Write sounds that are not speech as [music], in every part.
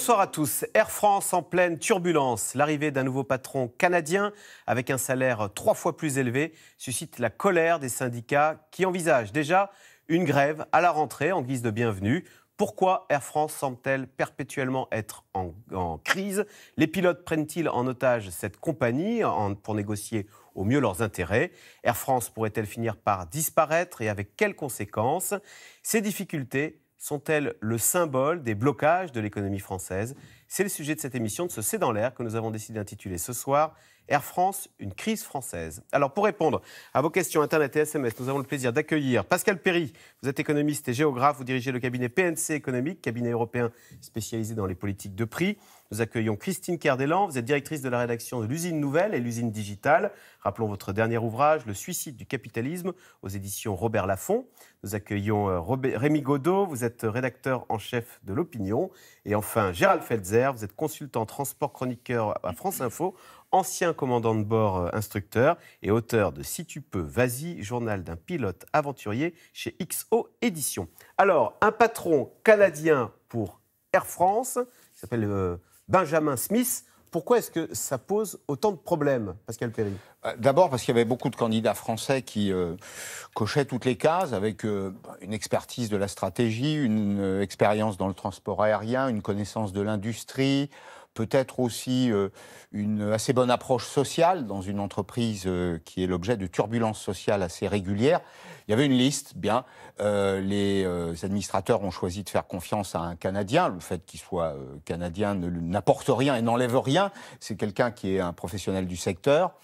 Bonsoir à tous. Air France en pleine turbulence. L'arrivée d'un nouveau patron canadien avec un salaire trois fois plus élevé suscite la colère des syndicats qui envisagent déjà une grève à la rentrée en guise de bienvenue. Pourquoi Air France semble-t-elle perpétuellement être en, crise Les pilotes prennent-ils en otage cette compagnie pour négocier au mieux leurs intérêts Air France pourrait-elle finir par disparaître et avec quelles conséquences Ces difficultés sont-elles le symbole des blocages de l'économie française C'est le sujet de cette émission de ce C'est dans l'air que nous avons décidé d'intituler ce soir Air France, une crise française. Alors pour répondre à vos questions Internet et SMS, nous avons le plaisir d'accueillir Pascal Perry. Vous êtes économiste et géographe, vous dirigez le cabinet PNC économique, cabinet européen spécialisé dans les politiques de prix. Nous accueillons Christine Kerdelan, vous êtes directrice de la rédaction de l'usine nouvelle et l'usine digitale. Rappelons votre dernier ouvrage, Le suicide du capitalisme, aux éditions Robert Laffont. Nous accueillons euh, Rémi Godot, vous êtes rédacteur en chef de l'opinion. Et enfin, Gérald Felzer, vous êtes consultant transport chroniqueur à France Info, ancien commandant de bord euh, instructeur et auteur de Si tu peux, vas-y, journal d'un pilote aventurier chez XO Éditions. Alors, un patron canadien pour Air France, qui s'appelle euh, Benjamin Smith. Pourquoi est-ce que ça pose autant de problèmes, Pascal Perry euh, D'abord parce qu'il y avait beaucoup de candidats français qui euh, cochaient toutes les cases avec euh, une expertise de la stratégie, une expérience dans le transport aérien, une connaissance de l'industrie, peut-être aussi euh, une assez bonne approche sociale dans une entreprise euh, qui est l'objet de turbulences sociales assez régulières. Il y avait une liste, bien. Euh, les administrateurs ont choisi de faire confiance à un Canadien. Le fait qu'il soit Canadien n'apporte rien et n'enlève rien. C'est quelqu'un qui est un professionnel du secteur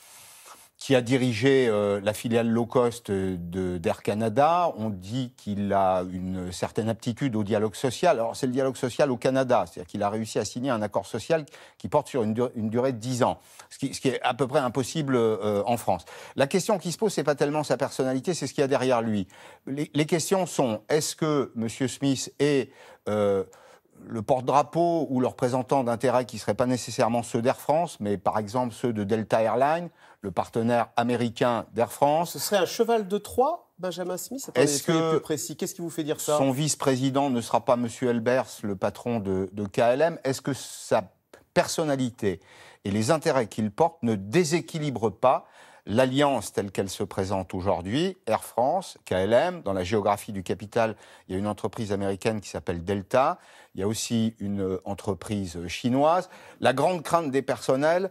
qui a dirigé euh, la filiale low cost euh, d'Air Canada. On dit qu'il a une certaine aptitude au dialogue social. Alors c'est le dialogue social au Canada, c'est-à-dire qu'il a réussi à signer un accord social qui porte sur une, durée, de 10 ans, ce qui, est à peu près impossible euh, en France. La question qui se pose, c'est pas tellement sa personnalité, c'est ce qu'il y a derrière lui. Les, questions sont, est-ce que M. Smith est... le porte-drapeau ou le représentant d'intérêts qui ne seraient pas nécessairement ceux d'Air France, mais par exemple ceux de Delta Airlines, le partenaire américain d'Air France. Ce serait un cheval de Troie Benjamin Smith, est-ce que précis Qu'est-ce qui vous fait dire ça Son vice-président ne sera pas M. Elbers, le patron de, KLM. Est-ce que sa personnalité et les intérêts qu'il porte ne déséquilibrent pas l'alliance telle qu'elle se présente aujourd'hui, Air France, KLM, dans la géographie du capital, il y a une entreprise américaine qui s'appelle Delta, il y a aussi une euh, entreprise chinoise. La grande crainte des personnels,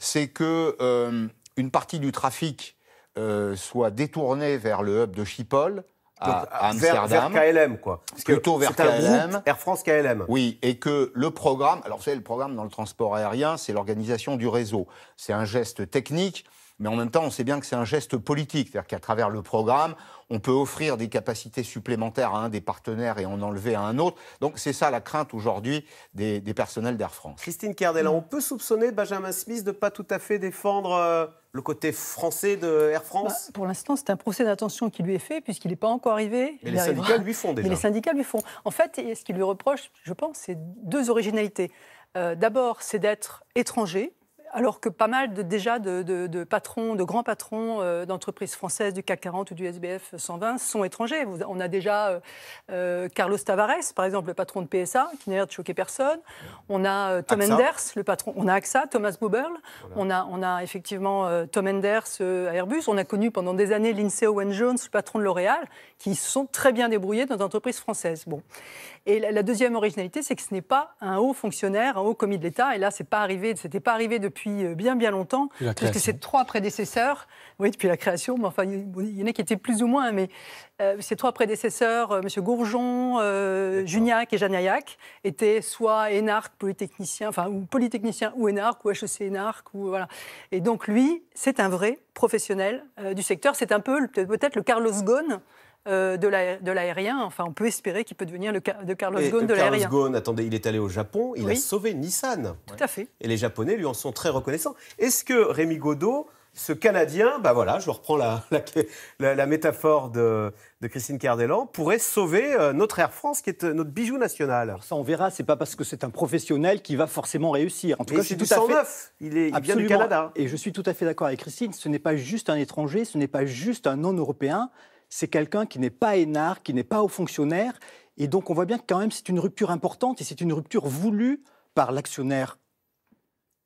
c'est que euh, une partie du trafic euh, soit détournée vers le hub de Schiphol, à Amsterdam. Ah, vers, vers KLM, quoi. plutôt vers KLM. Air France KLM. Oui, et que le programme, alors vous savez, le programme dans le transport aérien, c'est l'organisation du réseau. C'est un geste technique, mais en même temps, on sait bien que c'est un geste politique. C'est-à-dire qu'à travers le programme, on peut offrir des capacités supplémentaires à un des partenaires et en enlever à un autre. Donc c'est ça la crainte aujourd'hui des, personnels d'Air France. Christine Cardella, on peut soupçonner Benjamin Smith de ne pas tout à fait défendre. Euh, le côté français de Air bah, France Pour l'instant, c'est un procès d'attention qui lui est fait, puisqu'il n'est pas encore arrivé. Mais les syndicats lui font déjà. les syndicats lui font. En fait, ce qu'ils lui reprochent, je pense, c'est deux originalités. Euh, d'abord, c'est d'être étranger, alors que pas mal de, déjà de, patrons, de grands patrons euh, d'entreprises françaises du CAC 40 ou du SBF 120 sont étrangers. On a déjà euh, euh, Carlos Tavares, par exemple, le patron de PSA, qui n'a l'air de choquer personne. On a Tom Enders, le patron. On a AXA, Thomas Boberl. On, a, effectivement Tom Enders à Airbus. On a connu pendant des années Lindsay Owen Jones, le patron de L'Oréal, qui se sont très bien débrouillés dans des entreprises françaises. Bon. Et la, deuxième originalité, c'est que ce n'est pas un haut fonctionnaire, un haut commis de l'État. Et là, c'est pas arrivé, pas arrivé depuis euh, bien, bien longtemps, puisque ses trois prédécesseurs. Oui, depuis la création, mais enfin, il y en a qui étaient plus ou moins, mais ses euh, trois prédécesseurs, euh, M. Gourjon, Juniac et Janaillac, étaient soit énarques, polytechniciens, enfin, ou polytechniciens ou énarques, ou HEC énarques, ou voilà. Et donc, lui, c'est un vrai professionnel du secteur. C'est un peu peut-être le Carlos Ghosn euh, de l'aérien. Enfin, on peut espérer qu'il peut devenir le de Carlos Ghosn de l'aérien. Carlos Ghosn, attendez, il est allé au Japon, il a sauvé Nissan. Tout à fait. Et les Japonais lui en sont très reconnaissants. Est-ce que Rémi Godot, ce Canadien, bah voilà, je reprends la, la, métaphore de, Christine Cardellan, pourrait sauver euh, notre Air France, qui est euh, notre bijou national. ça, on verra. C'est pas parce que c'est un professionnel qui va forcément réussir. En tout cas, c'est tout à fait. Il est il vient du Canada. Et je suis tout à fait d'accord avec Christine. Ce n'est pas juste un étranger, ce n'est pas juste un non-européen c'est quelqu'un qui n'est pas énar, qui n'est pas haut fonctionnaire. Et donc on voit bien que quand même c'est une rupture importante et c'est une rupture voulue par l'actionnaire,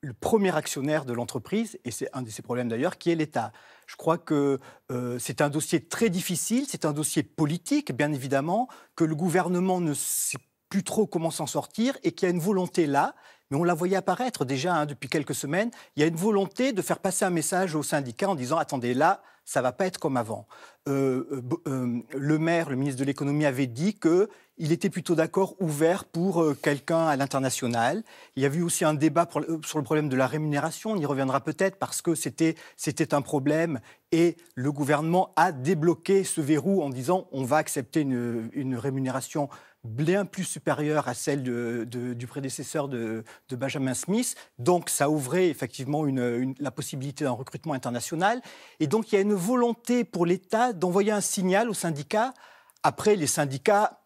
le premier actionnaire de l'entreprise, et c'est un de ses problèmes d'ailleurs, qui est l'État. Je crois que euh, c'est un dossier très difficile, c'est un dossier politique, bien évidemment, que le gouvernement ne sait plus trop comment s'en sortir et qu'il y a une volonté là, mais on la voyait apparaître déjà hein, depuis quelques semaines, il y a une volonté de faire passer un message aux syndicats en disant, attendez, là, ça va pas être comme avant. Euh, euh, euh, le maire, le ministre de l'économie, avait dit que il était plutôt d'accord, ouvert pour quelqu'un à l'international. Il y a eu aussi un débat sur le problème de la rémunération. On y reviendra peut-être parce que c'était c'était un problème et le gouvernement a débloqué ce verrou en disant on va accepter une, une rémunération bien plus supérieure à celle de, du prédécesseur de, Benjamin Smith. Donc ça ouvrait effectivement la possibilité d'un recrutement international. Et donc il y a une volonté pour l'État d'envoyer un signal aux syndicats. Après, les syndicats,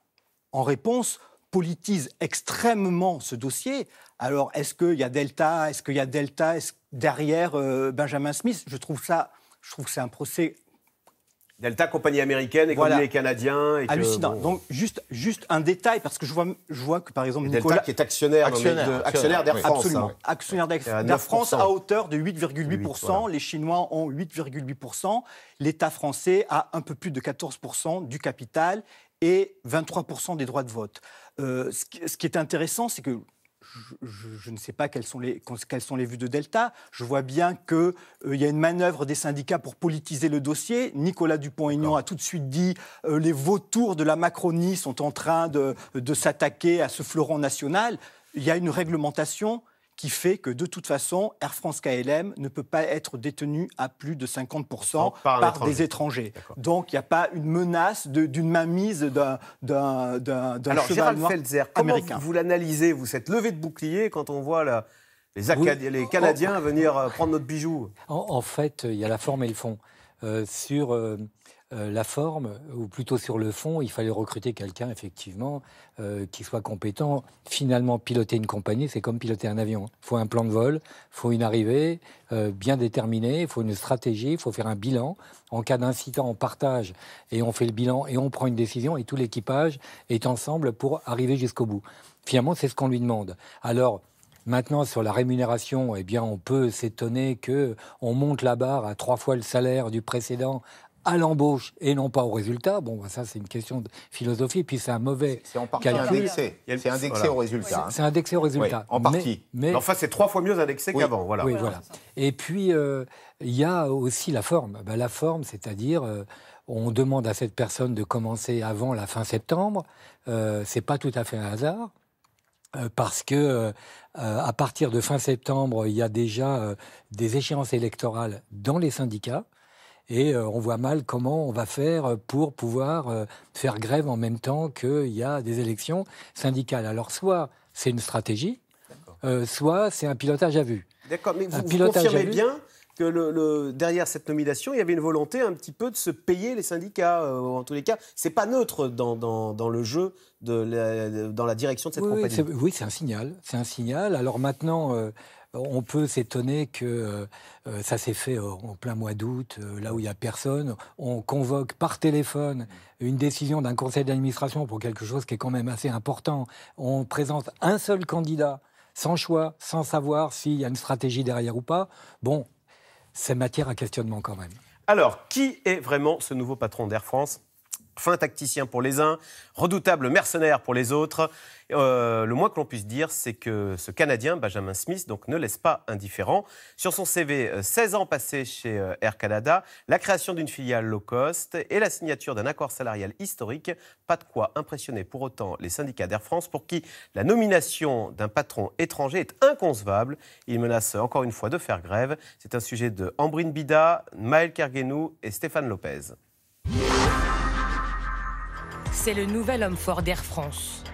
en réponse, politisent extrêmement ce dossier. Alors est-ce qu'il y a Delta Est-ce qu'il y a Delta derrière euh, Benjamin Smith Je trouve ça... Je trouve que c'est un procès Delta, compagnie américaine, et voilà. les Canadiens. Hallucinant. Donc, juste, juste un détail, parce que je vois, je vois que, par exemple, Delta qui est actionnaire actionnaire, d'Air France. Hein. Actionnaire d'Air France à hauteur de 8,8%. Les Chinois ont 8,8%. L'État français a un peu plus de 14% du capital et 23% des droits de vote. Euh, ce, qui, est intéressant, c'est que je, ne sais pas quelles sont, les, vues de Delta. Je vois bien qu'il euh, y a une manœuvre des syndicats pour politiser le dossier. Nicolas Dupont-Aignan a tout de suite dit euh, les vautours de la Macronie sont en train de, de s'attaquer à ce fleuron national. Il y a une réglementation qui fait que de toute façon, Air France KLM ne peut pas être détenu à plus de 50% par, des étrangers. Donc il n'y a pas une menace d'une mainmise d'un cheval noir américain. Vous l'analysez, vous cette levée de bouclier quand on voit les, les, Canadiens oh. venir euh, prendre notre bijou En, fait, il y a la forme et le fond. Euh, sur euh, euh, la forme, ou plutôt sur le fond, il fallait recruter quelqu'un, effectivement, euh, qui soit compétent. Finalement, piloter une compagnie, c'est comme piloter un avion. Il hein. faut un plan de vol, il faut une arrivée euh, bien déterminée, il faut une stratégie, il faut faire un bilan. En cas d'incident, on partage et on fait le bilan et on prend une décision et tout l'équipage est ensemble pour arriver jusqu'au bout. Finalement, c'est ce qu'on lui demande. Alors, Maintenant, sur la rémunération, eh bien, on peut s'étonner que on monte la barre à trois fois le salaire du précédent à l'embauche et non pas au résultat. Bon, bah, ça, c'est une question de philosophie, puis c'est un mauvais C'est en partie indexé. Hein. C'est indexé au résultat. C'est indexé au résultat. en partie. Mais, Enfin, c'est trois fois mieux indexé qu'avant. Voilà. voilà. Et puis, euh, il y a aussi la forme. Bah, la forme, c'est-à-dire... Euh, on demande à cette personne de commencer avant la fin septembre. Euh, c'est pas tout à fait un hasard parce que à partir de fin septembre, il y a déjà des échéances électorales dans les syndicats et euh, on voit mal comment on va faire euh, pour pouvoir euh, faire grève en même temps qu'il y a des élections syndicales. Alors soit c'est une stratégie, soit c'est un pilotage à vue. D'accord, mais vous, confirmez bien que le, derrière cette nomination, il y avait une volonté un petit peu de se payer les syndicats. en tous les cas, c'est pas neutre dans, le jeu, de dans la direction de cette oui, compagnie. Oui, c'est un signal. C'est un signal. Alors maintenant, on peut s'étonner que euh, euh, ça s'est fait euh, en plein mois d'août, là où il n'y a personne. On convoque par téléphone une décision d'un conseil d'administration pour quelque chose qui est quand même assez important. On présente un seul candidat, sans choix, sans savoir s'il y a une stratégie derrière ou pas. Bon, c'est matière à questionnement quand même. Alors, qui est vraiment ce nouveau patron d'Air France fin tacticien pour les uns, redoutable mercenaire pour les autres. Euh, le moins que l'on puisse dire, c'est que ce Canadien, Benjamin Smith, donc, ne laisse pas indifférent. Sur son CV, 16 euh, ans passés chez euh, Air Canada, la création d'une filiale low cost et la signature d'un accord salarial historique. Pas de quoi impressionner pour autant les syndicats d'Air France, pour qui la nomination d'un patron étranger est inconcevable. Ils menacent encore une fois de faire grève. C'est un sujet de Ambrine Bida, Maël Kerguenou et Stéphane Lopez. C'est le nouvel homme fort d'Air France.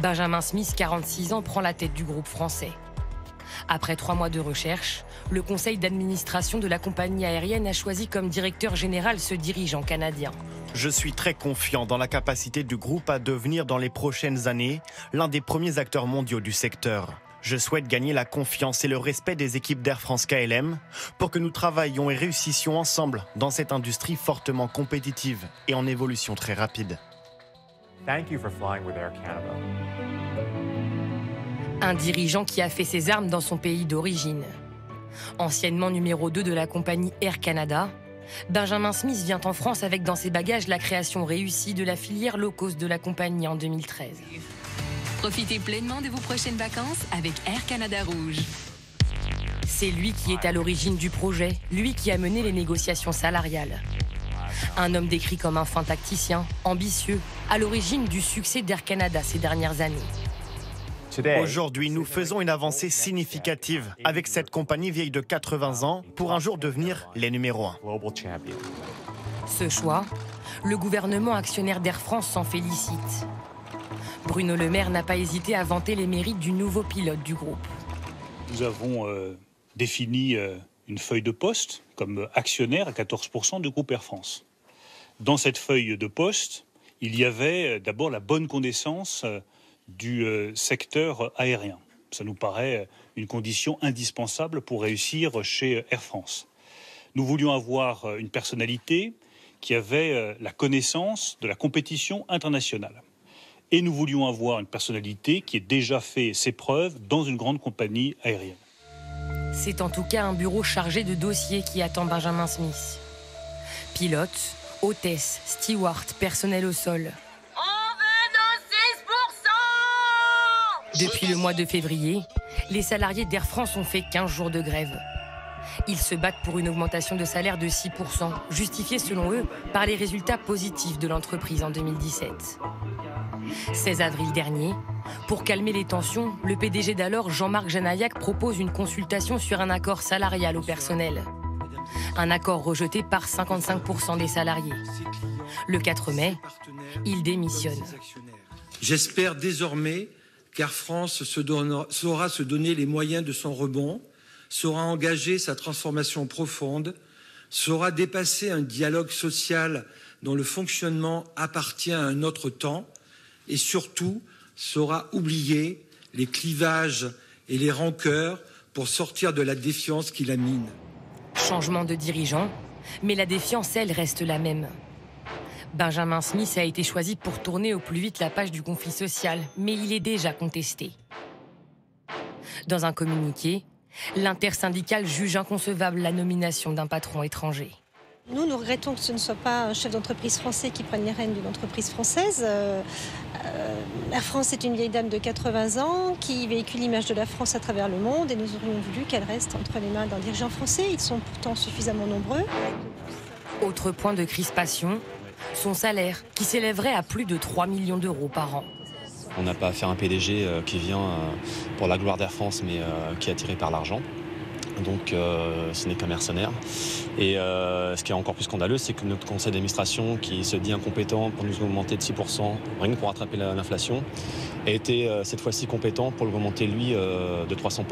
Benjamin Smith, 46 ans, prend la tête du groupe français. Après trois mois de recherche, le conseil d'administration de la compagnie aérienne a choisi comme directeur général ce dirigeant canadien. Je suis très confiant dans la capacité du groupe à devenir dans les prochaines années l'un des premiers acteurs mondiaux du secteur. Je souhaite gagner la confiance et le respect des équipes d'Air France KLM pour que nous travaillions et réussissions ensemble dans cette industrie fortement compétitive et en évolution très rapide. Un dirigeant qui a fait ses armes dans son pays d'origine. Anciennement numéro 2 de la compagnie Air Canada, Benjamin Smith vient en France avec dans ses bagages la création réussie de la filière low cost de la compagnie en 2013. Profitez pleinement de vos prochaines vacances avec Air Canada Rouge. C'est lui qui est à l'origine du projet, lui qui a mené les négociations salariales. Un homme décrit comme un fin ambitieux, à l'origine du succès d'Air Canada ces dernières années. Aujourd'hui, nous faisons une avancée significative avec cette compagnie vieille de 80 ans pour un jour devenir les numéro 1. Ce choix, le gouvernement actionnaire d'Air France s'en félicite. Bruno Le Maire n'a pas hésité à vanter les mérites du nouveau pilote du groupe. Nous avons euh, défini euh, une feuille de poste comme actionnaire à 14% du groupe Air France dans cette feuille de poste, il y avait euh, d'abord la bonne connaissance euh, du euh, secteur aérien. Ça nous paraît une condition indispensable pour réussir chez Air France. Nous voulions avoir une personnalité qui avait la connaissance de la compétition internationale. Et nous voulions avoir une personnalité qui ait déjà fait ses preuves dans une grande compagnie aérienne. C'est en tout cas un bureau chargé de dossiers qui attend Benjamin Smith. Pilote, hôtesse, steward, personnel au sol. On Depuis le mois de février, les salariés d'Air France ont fait 15 jours de grève. Ils se battent pour une augmentation de salaire de 6%, justifiée selon eux par les résultats positifs de l'entreprise en 2017. 16 avril dernier, pour calmer les tensions, le PDG d'alors, Jean-Marc Janaillac, propose une consultation sur un accord salarial au personnel un accord rejeté par 55% des salariés. Le 4 mai, il démissionne. J'espère désormais qu'Air France saura se donner les moyens de son rebond, saura engager sa transformation profonde, saura dépasser un dialogue social dont le fonctionnement appartient à un autre temps et surtout saura oublier les clivages et les rancœurs pour sortir de la défiance qui la mine. Changement de dirigeant, mais la défiance, elle, reste la même. Benjamin Smith a été choisi pour tourner au plus vite la page du conflit social, mais il est déjà contesté. Dans un communiqué, l'intersyndical juge inconcevable la nomination d'un patron étranger. Nous, nous regrettons que ce ne soit pas un chef d'entreprise français qui prenne les rênes d'une entreprise française. Euh, la France est une vieille dame de 80 ans qui véhicule l'image de la France à travers le monde et nous aurions voulu qu'elle reste entre les mains d'un dirigeant français. Ils sont pourtant suffisamment nombreux. Autre point de crispation, son salaire qui s'élèverait à plus de 3 millions d'euros par an. On n'a pas à faire un PDG euh, qui vient euh, pour la gloire d'Air France mais euh, qui est attiré par l'argent. Donc euh, ce n'est qu'un mercenaire. Et euh, ce qui est encore plus scandaleux, c'est que notre conseil d'administration, qui se dit incompétent pour nous augmenter de 6%, rien que pour rattraper l'inflation, a été euh, cette fois-ci compétent pour augmenter lui de 300%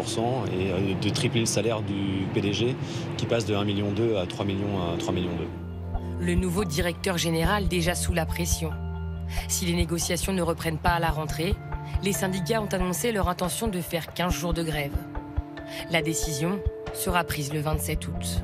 et de tripler le salaire du PDG qui passe de 1,2 million à 3 millions à 3 millions Le nouveau directeur général déjà sous la pression. Si les négociations ne reprennent pas à la rentrée, les syndicats ont annoncé leur intention de faire 15 jours de grève. La décision sera prise le 27 août.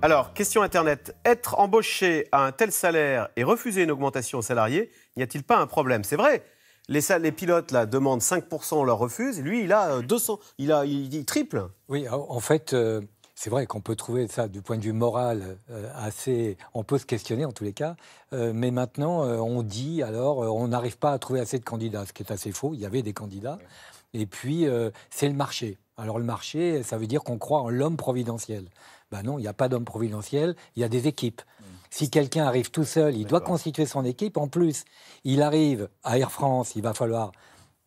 Alors, question Internet. Être embauché à un tel salaire et refuser une augmentation aux salariés, n'y a-t-il pas un problème C'est vrai, les, pilotes là, demandent 5%, on leur refuse. Lui, il a 200, euh, il, a, triple. Oui, en fait, euh, c'est vrai qu'on peut trouver ça du point de vue moral euh, assez. On peut se questionner en tous les cas. mais maintenant, on dit alors, on n'arrive pas à trouver assez de candidats, ce qui est assez faux. Il y avait des candidats. Et puis, euh, c'est le marché. Alors le marché, ça veut dire qu'on croit en l'homme providentiel. Ben non, il n'y a pas d'homme providentiel, il y a des équipes. Hmm. Si quelqu'un arrive tout seul, il doit constituer son équipe. En plus, il arrive à Air France, il va falloir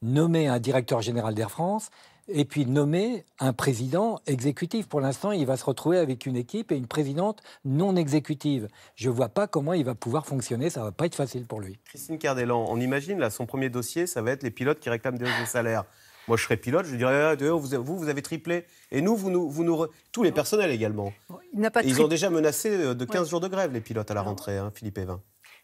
nommer un directeur général d'Air France et puis nommer un président exécutif. Pour l'instant, il va se retrouver avec une équipe et une présidente non exécutive. Je ne vois pas comment il va pouvoir fonctionner, ça ne va pas être facile pour lui. Christine Cardellan, on imagine, là, son premier dossier, ça va être les pilotes qui réclament des hausses de salaire. Moi, je serais pilote, je dirais, ah, vous, vous avez triplé. Et nous, vous nous, vous tous les personnels également. Il pas ils ont déjà menacé euh, de 15 jours de grève, les pilotes, à la rentrée, hein, Philippe Evin.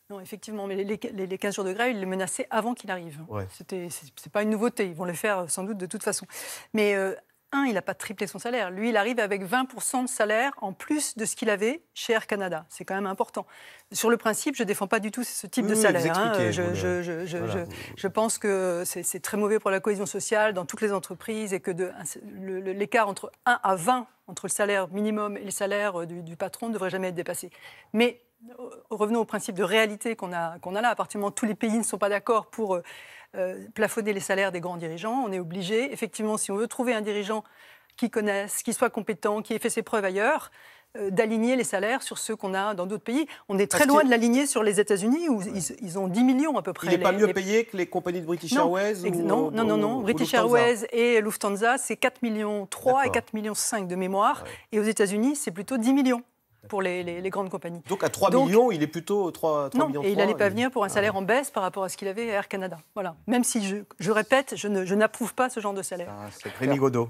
Non, effectivement, mais les, 15 jours de grève, ils les menaçaient avant qu'il arrive. Ce C'était, c'est, pas une nouveauté, ils vont le faire euh, sans doute de toute façon. Mais euh, un, il n'a pas triplé son salaire. Lui, il arrive avec 20% de salaire en plus de ce qu'il avait chez Air Canada. C'est quand même important. Sur le principe, je ne défends pas du tout ce type de salaire. Je, pense que c'est très mauvais pour la cohésion sociale dans toutes les entreprises et que l'écart entre 1 à 20 entre le salaire minimum et le salaire euh, du, du patron ne devrait jamais être dépassé. Mais revenons au principe de réalité qu'on a, a là. À partir du moment où tous les pays ne sont pas d'accord pour euh, euh, plafonner les salaires des grands dirigeants, on est obligé, effectivement, si on veut trouver un dirigeant qui connaisse, qui soit compétent, qui ait fait ses preuves ailleurs, euh, d'aligner les salaires sur ceux qu'on a dans d'autres pays. On est très loin de l'aligner sur les États-Unis où ils, ont 10 millions à peu près. Il n'est pas mieux payé que les compagnies de British Airways non, non, non, non, British Airways et Lufthansa, c'est 4 millions 3 et 4 millions 5 de mémoire. Et aux États-Unis, c'est plutôt 10 millions pour les, grandes compagnies. Donc à 3 millions, il est plutôt 3, 3 non, Et il n'allait pas venir pour un ah salaire en baisse par rapport à ce qu'il avait à Air Canada. Voilà. Même si, je, répète, je n'approuve pas ce genre de salaire. Ah, c'est Rémi Godot.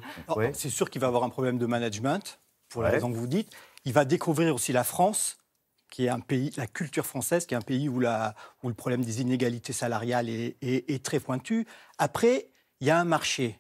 C'est sûr qu'il va avoir un problème de management, pour la raison que vous dites. Il va découvrir aussi la France qui est un pays, la culture française, qui est un pays où, la, où le problème des inégalités salariales est, est très pointu. Après, il y a un marché.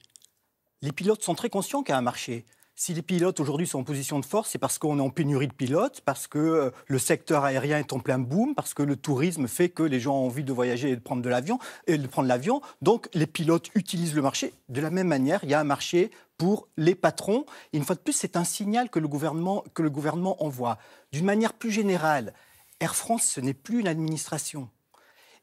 Les pilotes sont très conscients qu'il y a un marché. Si les pilotes aujourd'hui sont en position de force, c'est parce qu'on est en pénurie de pilotes, parce que euh, le secteur aérien est en plein boom, parce que le tourisme fait que les gens ont envie de voyager et de prendre de l'avion et de prendre l'avion. Donc les pilotes utilisent le marché. De la même manière, il y a un marché pour les patrons. Et une fois de plus, c'est un signal que le gouvernement, que le gouvernement envoie. D'une manière plus générale, Air France, ce n'est plus une administration.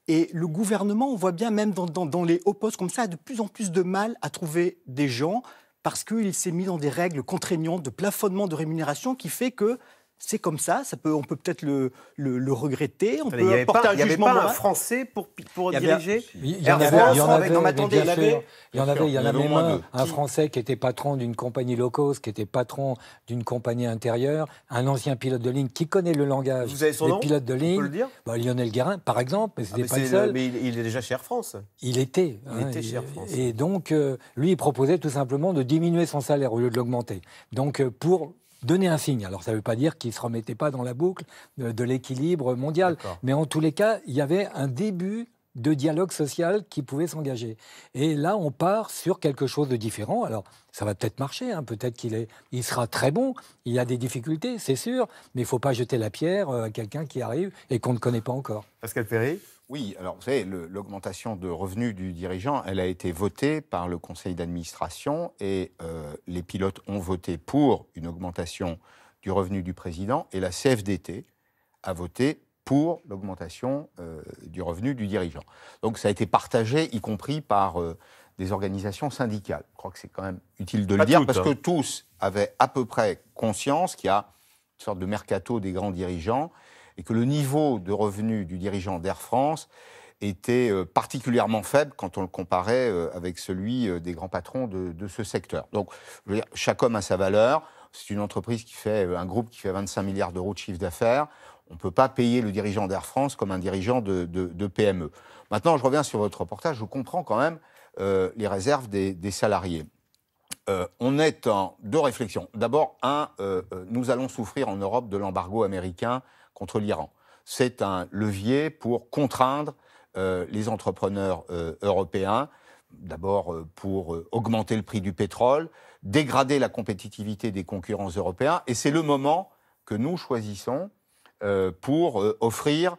Et le gouvernement, on voit bien même dans, dans les hauts postes comme ça, a de plus en plus de mal à trouver des gens parce qu'il s'est mis dans des règles contraignantes de plafonnement de rémunération qui fait que c'est comme ça, ça peut, on peut peut-être le, regretter, il n'y avait pas un Français pour, diriger Il y en avait, il il y en avait, il y en avait un, un Français qui était patron d'une compagnie low qui était patron d'une compagnie intérieure, un ancien pilote de ligne qui connaît le langage Vous avez son des nom pilotes de ligne. le dire bah, Lionel Guérin, par exemple, mais c'était ah, pas le seul. Mais il, est déjà chez Air France. Il était. Il hein, était chez Air France. Et donc, euh, lui, il proposait tout simplement de diminuer son salaire au lieu de l'augmenter. Donc, euh, pour donner un signe. Alors ça ne veut pas dire qu'il ne se remettait pas dans la boucle de, l'équilibre mondial, mais en tous les cas, il y avait un début de dialogue social qui pouvait s'engager. Et là, on part sur quelque chose de différent. Alors, ça va peut-être marcher, hein. peut-être qu'il est, il sera très bon, il y a des difficultés, c'est sûr, mais il ne faut pas jeter la pierre euh, à quelqu'un qui arrive et qu'on ne connaît pas encore. Pascal Perry oui, alors vous savez, l'augmentation de revenus du dirigeant, elle a été votée par le conseil d'administration et euh, les pilotes ont voté pour une augmentation du revenu du président et la CFDT a voté pour l'augmentation euh, du revenu du dirigeant. Donc ça a été partagé, y compris par euh, des organisations syndicales. Je crois que c'est quand même utile de le dire parce que hein. tous avaient à peu près conscience qu'il y a une sorte de mercato des grands dirigeants et que le niveau de revenu du dirigeant d'Air France était euh, particulièrement faible quand on le comparait euh, avec celui euh, des grands patrons de, ce secteur. Donc, je veux dire, chaque homme a sa valeur. C'est une entreprise qui fait, un groupe qui fait 25 milliards d'euros de chiffre d'affaires. On ne peut pas payer le dirigeant d'Air France comme un dirigeant de, PME. E. Maintenant, je reviens sur votre reportage. Je comprends quand même les réserves des, salariés. on est en deux réflexions. D'abord, un, nous allons souffrir en Europe de l'embargo américain contre l'Iran. C'est un levier pour contraindre euh, les entrepreneurs euh, européens, d'abord euh, pour augmenter le prix du pétrole, dégrader la compétitivité des concurrents européens, et c'est le moment que nous choisissons pour offrir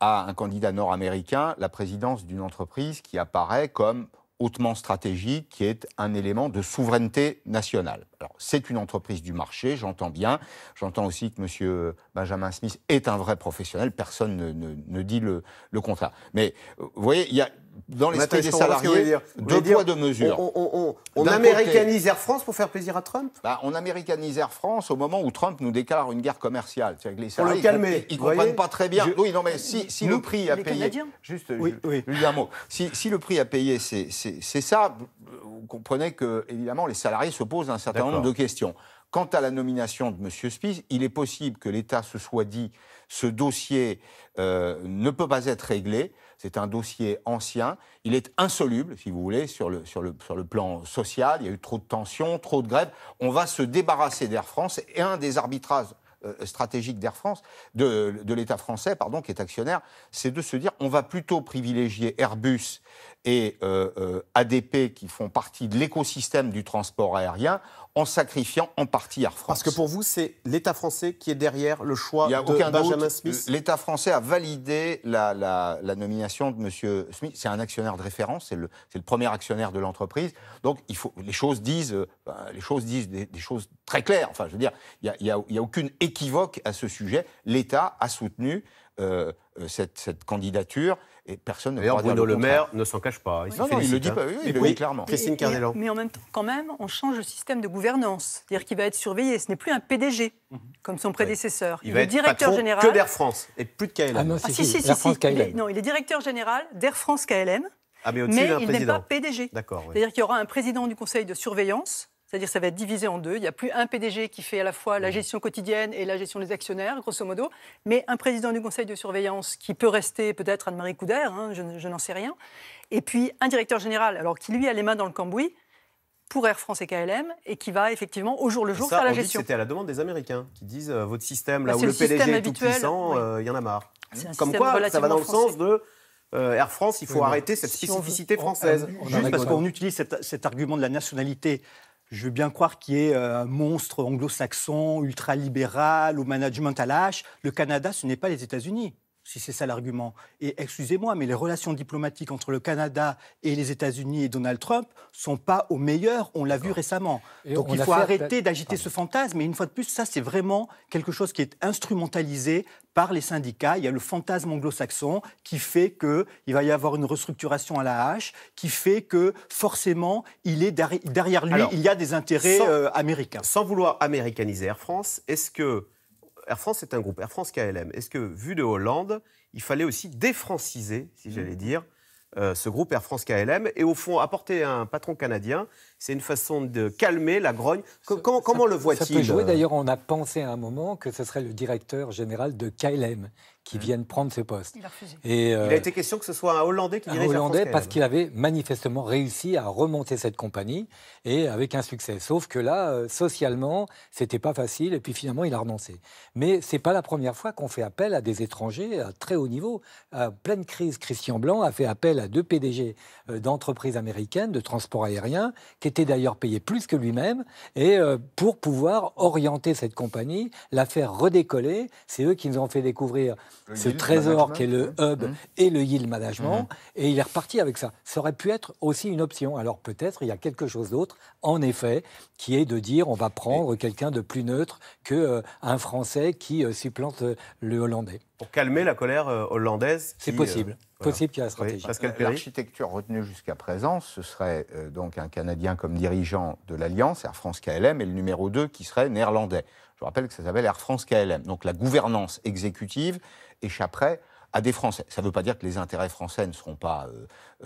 à un candidat nord-américain la présidence d'une entreprise qui apparaît comme hautement stratégique, qui est un élément de souveraineté nationale. Alors, c'est une entreprise du marché, j'entends bien. J'entends aussi que M. Benjamin Smith est un vrai professionnel. Personne ne, ne, dit le, le contraire. Mais euh, vous voyez, il y a dans l'esprit des salariés, deux poids, deux mesures. On, on, américanise Air France pour faire plaisir à Trump bah, On américanise Air France au moment où Trump nous déclare une guerre commerciale. les pour le calmer. Ils ne comprennent pas très bien. oui, non, mais si, le prix à payer. Juste, oui, un mot. Si, le prix à payer, c'est ça, vous comprenez que, évidemment, les salariés se posent un certain nombre de questions. Quant à la nomination de M. Spies, il est possible que l'État se soit dit ce dossier euh, ne peut pas être réglé c'est un dossier ancien. Il est insoluble, si vous voulez, sur le, sur, le, sur le plan social. Il y a eu trop de tensions, trop de grèves. On va se débarrasser d'Air France. Et un des arbitrages euh, stratégiques d'Air France, de, l'État français, pardon, qui est actionnaire, c'est de se dire on va plutôt privilégier Airbus et euh, euh, ADP qui font partie de l'écosystème du transport aérien en sacrifiant en partie Air France. Parce que pour vous, c'est l'État français qui est derrière le choix de aucun Benjamin Smith L'État français a validé la, nomination de M. Smith. C'est un actionnaire de référence, c'est le, premier actionnaire de l'entreprise. Donc il faut, les choses disent, euh, ben, les choses disent des, choses très claires. Enfin, je veux dire, il n'y a, aucune équivoque à ce sujet. L'État a soutenu euh, euh, cette, candidature et personne ne D'ailleurs, Bruno Le, Maire ne s'en cache pas. Il, non, le dit, pas, oui, il le dit hein. clairement. Christine Mais, en même temps, quand même, on change le système de gouvernance. C'est-à-dire qu'il va être surveillé. Ce n'est plus un PDG mhm. comme son prédécesseur. Il, va être directeur général. Que d'Air France et plus de KLM. Ah, non, ah, si, si, si. Il est, non, il est directeur général d'Air France KLM. Ah, mais, mais il n'est pas PDG. D'accord. Oui. C'est-à-dire qu'il y aura un président du conseil de surveillance c'est-à-dire ça va être divisé en deux. Il n'y a plus un PDG qui fait à la fois la mmh. gestion quotidienne et la gestion des actionnaires, grosso modo, mais un président du conseil de surveillance qui peut rester peut-être Anne-Marie Coudert, hein, je, n'en sais rien, et puis un directeur général, alors qui lui a les mains dans le cambouis, pour Air France et KLM et qui va effectivement au jour le jour faire la gestion. C'était à la demande des Américains qui disent euh, votre système bah, là où le, PDG est habituel, tout puissant, euh, il y en a marre. Mmh. Comme quoi, ça va dans le sens de euh, Air France, il faut arrêter cette spécificité française. juste parce qu'on utilise cet, argument de la nationalité je veux bien croire qu'il y ait euh, un monstre anglo-saxon, ultra-libéral, au management à l'âge. Le Canada, ce n'est pas les États-Unis si c'est ça l'argument. Et excusez-moi, mais les relations diplomatiques entre le Canada et les États-Unis et Donald Trump sont pas au meilleur, on l'a vu récemment. Donc il faut arrêter d'agiter ce fantasme. Et une fois de plus, ça c'est vraiment quelque chose qui est instrumentalisé par les syndicats. Il y a le fantasme anglo-saxon qui fait qu'il va y avoir une restructuration à la hache, qui fait que forcément, il est derrière lui, il y a des intérêts euh, américains. Sans vouloir américaniser Air France, est-ce que Air France est un groupe, Air France KLM. Est-ce que, vu de Hollande, il fallait aussi défranciser, si j'allais mm. dire, euh, ce groupe Air France KLM et au fond apporter un patron canadien c'est une façon de calmer la grogne. comment, le voit-il Ça peut jouer. Euh d'ailleurs, on a pensé à un moment que ce serait le directeur général de KLM qui mmh. vienne prendre ce poste. Il a refusé. Et, euh, Il a été question que ce soit un Hollandais qui dirige Un Hollandais parce qu'il avait manifestement réussi à remonter cette compagnie et avec un succès. Sauf que là, socialement, euh, socialement, c'était pas facile et puis finalement, il a renoncé. Mais c'est pas la première fois qu'on fait appel à des étrangers à très haut niveau. À pleine crise, Christian Blanc a fait appel à deux PDG d'entreprises américaines de transport aérien qui était d'ailleurs payé plus que lui-même, et euh, pour pouvoir orienter cette compagnie, la faire redécoller. C'est eux qui nous ont fait découvrir ce trésor qui est le hub mhm. et le yield management, mhm. et il est reparti avec ça. Ça aurait pu être aussi une option. Alors peut-être il y a quelque chose d'autre, en effet, qui est de dire on va prendre quelqu'un de plus neutre qu'un euh, un Français qui euh, supplante le Hollandais pour calmer la colère euh, hollandaise. C'est possible. Euh, possible qu'il y ait la stratégie. L'architecture retenue jusqu'à présent, ce serait euh, donc un Canadien comme dirigeant de l'Alliance, Air France KLM, et le numéro 2 qui serait néerlandais. Je rappelle que ça s'appelle Air France KLM. Donc la gouvernance exécutive échapperait à des Français. Ça ne veut pas dire que les intérêts français ne seront pas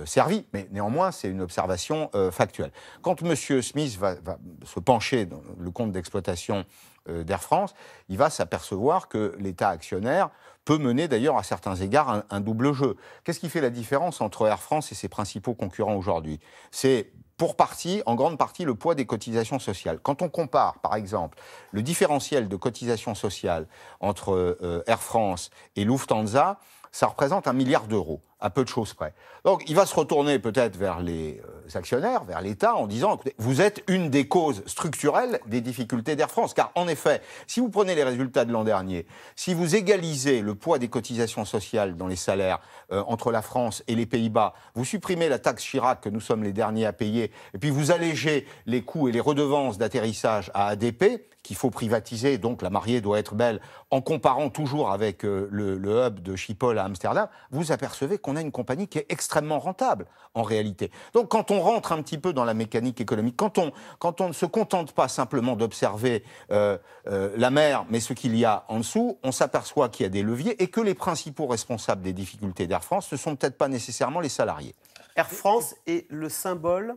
servis, mais néanmoins, c'est une observation factuelle. Quand M. Smith va, va, se pencher dans le compte d'exploitation euh, d'Air France, il va s'apercevoir que l'État actionnaire peut mener d'ailleurs à certains égards un, double jeu. Qu'est-ce qui fait la différence entre Air France et ses principaux concurrents aujourd'hui C'est pour partie, en grande partie, le poids des cotisations sociales. Quand on compare, par exemple, le différentiel de cotisations sociales entre euh, Air France et Lufthansa, ça représente un milliard d'euros, à peu de choses près. Donc il va se retourner peut-être vers les euh, actionnaires, vers l'État, en disant, écoutez, vous êtes une des causes structurelles des difficultés d'Air France. Car en effet, si vous prenez les résultats de l'an dernier, si vous égalisez le poids des cotisations sociales dans les salaires euh, entre la France et les Pays-Bas, vous supprimez la taxe Chirac que nous sommes les derniers à payer, et puis vous allégez les coûts et les redevances d'atterrissage à ADP, qu'il faut privatiser, donc la mariée doit être belle, en comparant toujours avec euh, le, hub de Schiphol à Amsterdam, vous apercevez qu'on a une compagnie qui est extrêmement rentable en réalité. Donc quand on rentre un petit peu dans la mécanique économique, quand on, quand on ne se contente pas simplement d'observer euh, euh, la mer, mais ce qu'il y a en dessous, on s'aperçoit qu'il y a des leviers et que les principaux responsables des difficultés d'Air France ne sont peut-être pas nécessairement les salariés. Air France est le symbole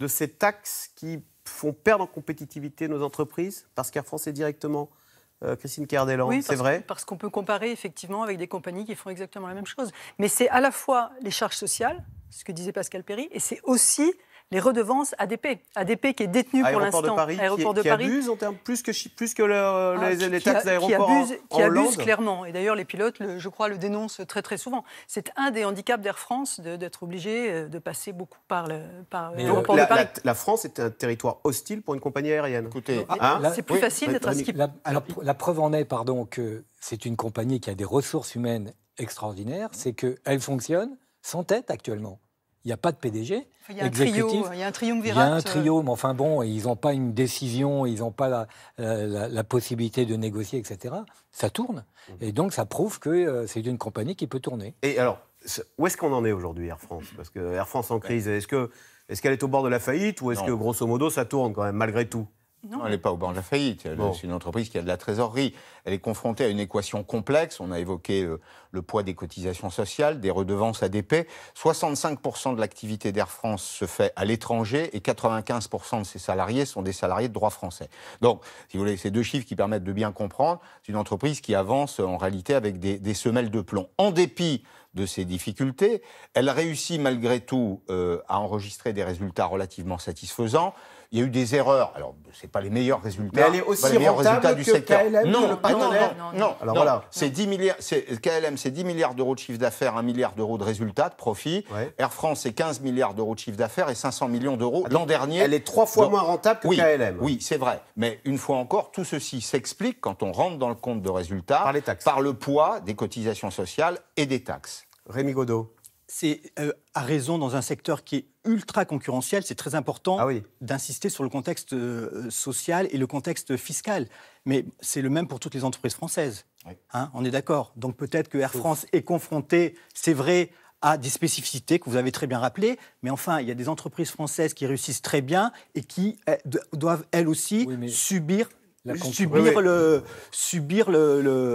de ces taxes qui font perdre en compétitivité nos entreprises parce qu'Air France est directement euh, Christine Cardelan, c'est vrai. Parce qu'on peut comparer effectivement avec des compagnies qui font exactement la même chose. Mais c'est à la fois les charges sociales, ce que disait Pascal Perry, et c'est aussi les redevances ADP. ADP qui est détenu pour l'instant. Aéroport de Paris, qui, abuse en termes plus que, plus que euh, ah, les, les, taxes d'aéroport Qui abuse, clairement. Et d'ailleurs, les pilotes, je crois, le dénoncent très très souvent. C'est un des handicaps d'Air France d'être obligé euh, de passer beaucoup par euh, l'aéroport de Paris. La, France est un territoire hostile pour une compagnie aérienne. Écoutez, hein c'est plus facile d'être à la, alors, la preuve en est, pardon, que c'est une compagnie qui a des ressources humaines extraordinaires, c'est qu'elle fonctionne sans tête actuellement il n'y a pas de PDG. Il y a un exécutif. il y a un triumvirat. trio, euh. mais enfin bon, ils n'ont pas une décision, ils n'ont pas la, la, possibilité de négocier, etc. Ça tourne. Et donc, ça prouve que euh, c'est une compagnie qui peut tourner. Et alors, où est-ce qu'on en est aujourd'hui, Air France Parce que Air France en crise, est-ce qu'elle est, qu'elle est au bord de la faillite ou est-ce que, grosso modo, ça tourne quand même, malgré tout non. elle n'est pas au bord de la faillite. C'est une entreprise qui a de la trésorerie. Elle est confrontée à une équation complexe. On a évoqué euh, le poids des cotisations sociales, des redevances ADP. 65% de l'activité d'Air France se fait à l'étranger et 95% de ses salariés sont des salariés de droit français. Donc, si vous voulez, ces deux chiffres qui permettent de bien comprendre, c'est une entreprise qui avance euh, en réalité avec des, semelles de plomb. En dépit de ses difficultés. Elle réussit malgré tout euh, à enregistrer des résultats relativement satisfaisants. Il y a eu des erreurs. Alors, c'est pas les meilleurs résultats. Mais elle est aussi pas que KLM, non, non, non, Alors voilà, c'est 10 milliards. KLM, c'est 10 milliards d'euros de chiffre d'affaires, 1 milliard d'euros de résultats, de profit. Air France, c'est 15 milliards d'euros de chiffre d'affaires et 500 millions d'euros ah, l'an dernier. Elle est trois fois moins rentable que KLM. Oui, c'est vrai. Mais une fois encore, tout ceci s'explique quand on rentre dans le compte de résultats par, par le poids des cotisations sociales et des taxes. Rémi Godot c'est euh, à raison dans un secteur qui est ultra concurrentiel. C'est très important ah d'insister sur le contexte euh, social et le contexte fiscal. Mais c'est le même pour toutes les entreprises françaises. Hein, on est d'accord. Donc peut-être que Air France est confrontée, c'est vrai, à des spécificités que vous avez très bien rappelées. Mais enfin, il y a des entreprises françaises qui réussissent très bien et qui euh, doivent elles aussi subir subir, le, subir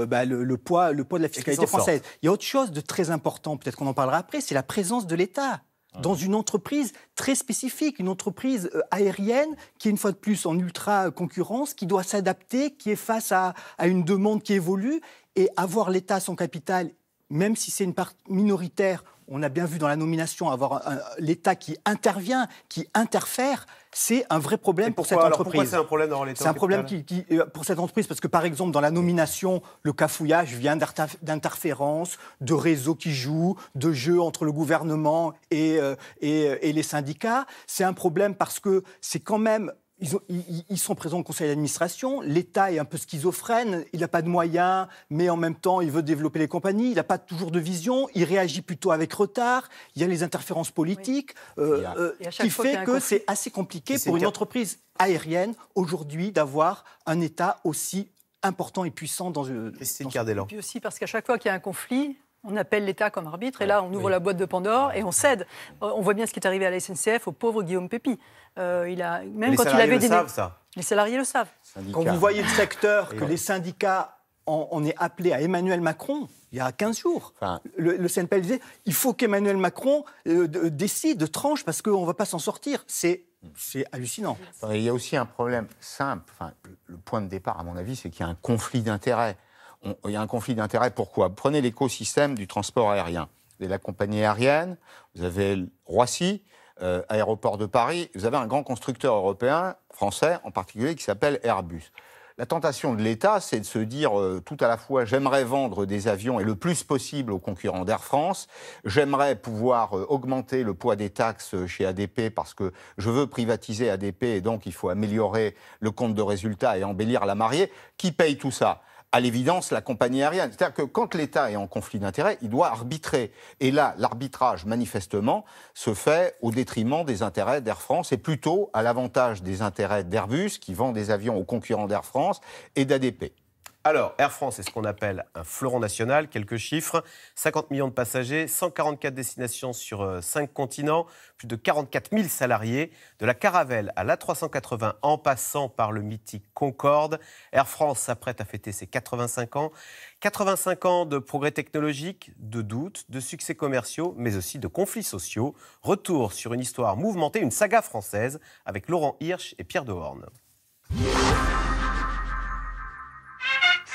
bah, le, poids, le poids de la fiscalité française. Il y a autre chose de très important, peut-être qu'on en parlera après, c'est la présence de l'État dans une entreprise très spécifique, une entreprise euh, aérienne qui est une fois de plus en ultra euh, concurrence, qui doit s'adapter, qui est face à, à, une demande qui évolue, et avoir l'État son capital, même si c'est une part minoritaire on a bien vu dans la nomination, avoir l'État qui intervient, qui interfère, c'est un vrai problème pour cette entreprise. Pourquoi c'est un problème dans l'État C'est un problème euh, pour cette entreprise parce que, par exemple, dans la nomination, le cafouillage vient d'interférences, de réseaux qui jouent, de jeux entre le gouvernement et euh, euh, les syndicats. C'est un problème parce que c'est quand même ils, sont présents au conseil d'administration. L'État est un peu schizophrène. Il n'a pas de moyens, mais en même temps, il veut développer les compagnies. Il n'a pas toujours de vision. Il réagit plutôt avec retard. Il y a les interférences politiques, euh, euh, qui fait que c'est assez compliqué pour une entreprise aérienne aujourd'hui d'avoir un État aussi important et puissant dans une. Euh, Christine Cardellan. Et puis aussi parce qu'à chaque fois qu'il y a un conflit, on appelle l'État comme arbitre, et là, on ouvre la boîte de Pandore et on cède. Euh, on voit bien ce qui est arrivé à la SNCF au pauvre Guillaume Pépi. Euh, il a, même les quand il avait ça. Les salariés le savent. Quand vous voyez le secteur, que les syndicats, en, on est appelé à Emmanuel Macron, il y a 15 jours, le, le, disait il faut qu'Emmanuel Macron euh, décide, tranche, parce qu'on ne va pas s'en sortir. C'est hallucinant. Il y a aussi un problème simple. le point de départ, à mon avis, c'est qu'il y a un conflit d'intérêts il y a un conflit d'intérêts. Pourquoi Prenez l'écosystème du transport aérien. Vous avez la compagnie aérienne, vous avez Roissy, euh, aéroport de Paris, vous avez un grand constructeur européen, français en particulier, qui s'appelle Airbus. La tentation de l'État, c'est de se dire euh, tout à la fois j'aimerais vendre des avions et le plus possible aux concurrents d'Air France, j'aimerais pouvoir euh, augmenter le poids des taxes chez ADP parce que je veux privatiser ADP et donc il faut améliorer le compte de résultat et embellir la mariée. Qui paye tout ça à l'évidence la compagnie aérienne. C'est-à-dire que quand l'État est en conflit d'intérêts, il doit arbitrer. Et là, l'arbitrage, manifestement, se fait au détriment des intérêts d'Air France et plutôt à l'avantage des intérêts d'Airbus qui vend des avions aux concurrents d'Air France et d'ADP. Alors, Air France est ce qu'on appelle un fleuron national, quelques chiffres, 50 millions de passagers, 144 destinations sur 5 euh, continents, plus de 44 000 salariés, de la Caravelle à l'A380 en passant par le mythique Concorde. Air France s'apprête à fêter ses 85 ans. 85 ans de progrès technologique, de doutes, de succès commerciaux, mais aussi de conflits sociaux. Retour sur une histoire mouvementée, une saga française avec Laurent Hirsch et Pierre Dehorne.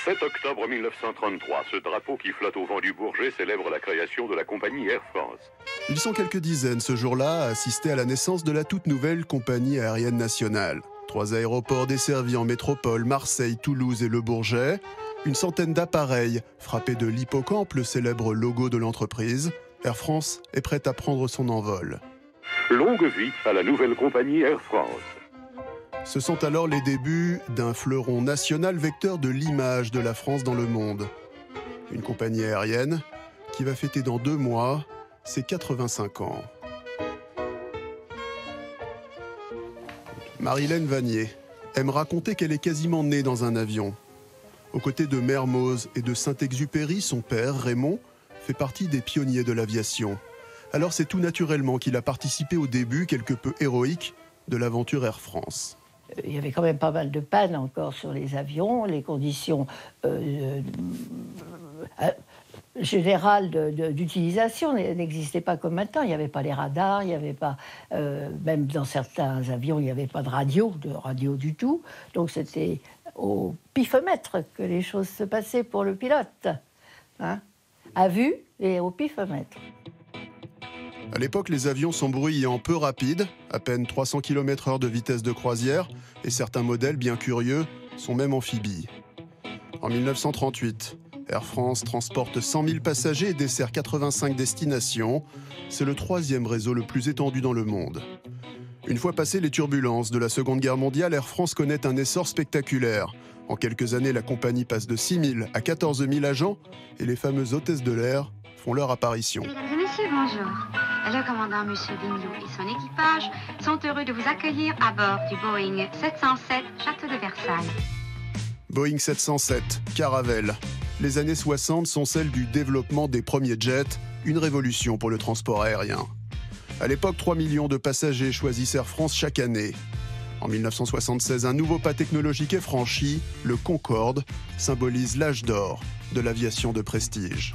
7 octobre 1933, ce drapeau qui flotte au vent du Bourget célèbre la création de la compagnie Air France. Ils sont quelques dizaines ce jour-là à assister à la naissance de la toute nouvelle compagnie aérienne nationale. Trois aéroports desservis en métropole, Marseille, Toulouse et Le Bourget. Une centaine d'appareils, frappés de l'hippocampe, le célèbre logo de l'entreprise. Air France est prête à prendre son envol. Longue vie à la nouvelle compagnie Air France. Ce sont alors les débuts d'un fleuron national vecteur de l'image de la France dans le monde. Une compagnie aérienne qui va fêter dans deux mois ses 85 ans. Marilène Vanier aime raconter qu'elle est quasiment née dans un avion. Aux côtés de Mermoz et de Saint-Exupéry, son père, Raymond, fait partie des pionniers de l'aviation. Alors c'est tout naturellement qu'il a participé au début quelque peu héroïque de l'aventure Air France il y avait quand même pas mal de panne encore sur les avions, les conditions euh, euh, euh, générales d'utilisation n'existaient pas comme maintenant. Il n'y avait pas les radars, il avait pas, même dans certains avions, il n'y avait pas de radio, de radio du tout. Donc c'était au pifomètre que les choses se passaient pour le pilote, hein. à vue et au pifomètre. À l'époque, les avions sont bruyants, peu rapides, à peine 300 km/h de vitesse de croisière, et certains modèles, bien curieux, sont même amphibies. En 1938, Air France transporte 100 000 passagers et dessert 85 destinations. C'est le troisième réseau le plus étendu dans le monde. Une fois passées les turbulences de la Seconde Guerre mondiale, Air France connaît un essor spectaculaire. En quelques années, la compagnie passe de 6 000 à 14 000 agents et les fameuses hôtesses de l'air leur apparition. messieurs, bonjour. Le commandant M. Vignoux et son équipage sont heureux de vous accueillir à bord du Boeing 707 Château de Versailles. Boeing 707, Caravelle. Les années 60 sont celles du développement des premiers jets, une révolution pour le transport aérien. À l'époque, 3 millions de passagers choisissent Air France chaque année. En 1976, un nouveau pas technologique est franchi, le Concorde symbolise l'âge d'or de l'aviation de prestige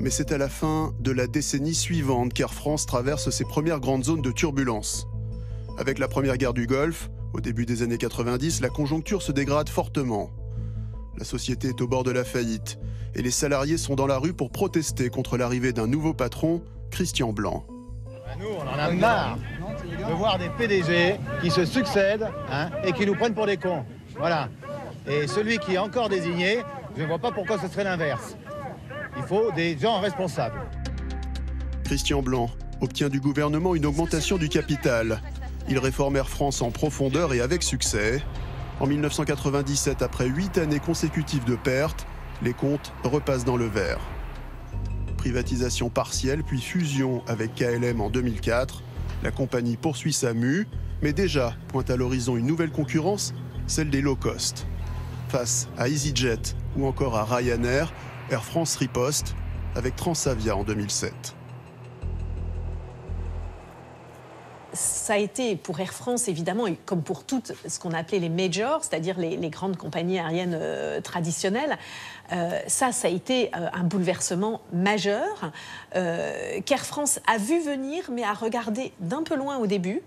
mais c'est à la fin de la décennie suivante qu'Air France traverse ses premières grandes zones de turbulence. Avec la première guerre du Golfe, au début des années 90, la conjoncture se dégrade fortement. La société est au bord de la faillite et les salariés sont dans la rue pour protester contre l'arrivée d'un nouveau patron, Christian Blanc. Ah, nous, on en a marre de voir des PDG qui se succèdent hein, et qui nous prennent pour des cons. Voilà. Et celui qui est encore désigné, je ne vois pas pourquoi ce serait l'inverse. Il faut des gens responsables. Christian Blanc obtient du gouvernement une augmentation du capital. Il réforme Air France en profondeur et avec succès. En 1997, après huit années consécutives de pertes, les comptes repassent dans le vert. Privatisation partielle puis fusion avec KLM en 2004, la compagnie poursuit sa mue, mais déjà pointe à l'horizon une nouvelle concurrence, celle des low cost. Face à EasyJet ou encore à Ryanair, Air France riposte avec Transavia en 2007. ça a été pour Air France, évidemment, comme pour toutes ce qu'on appelait les majors, c'est-à-dire les, grandes compagnies aériennes euh, traditionnelles, euh, ça, ça a été euh, un bouleversement majeur qu'Air France a vu venir, mais a regardé d'un peu loin au début.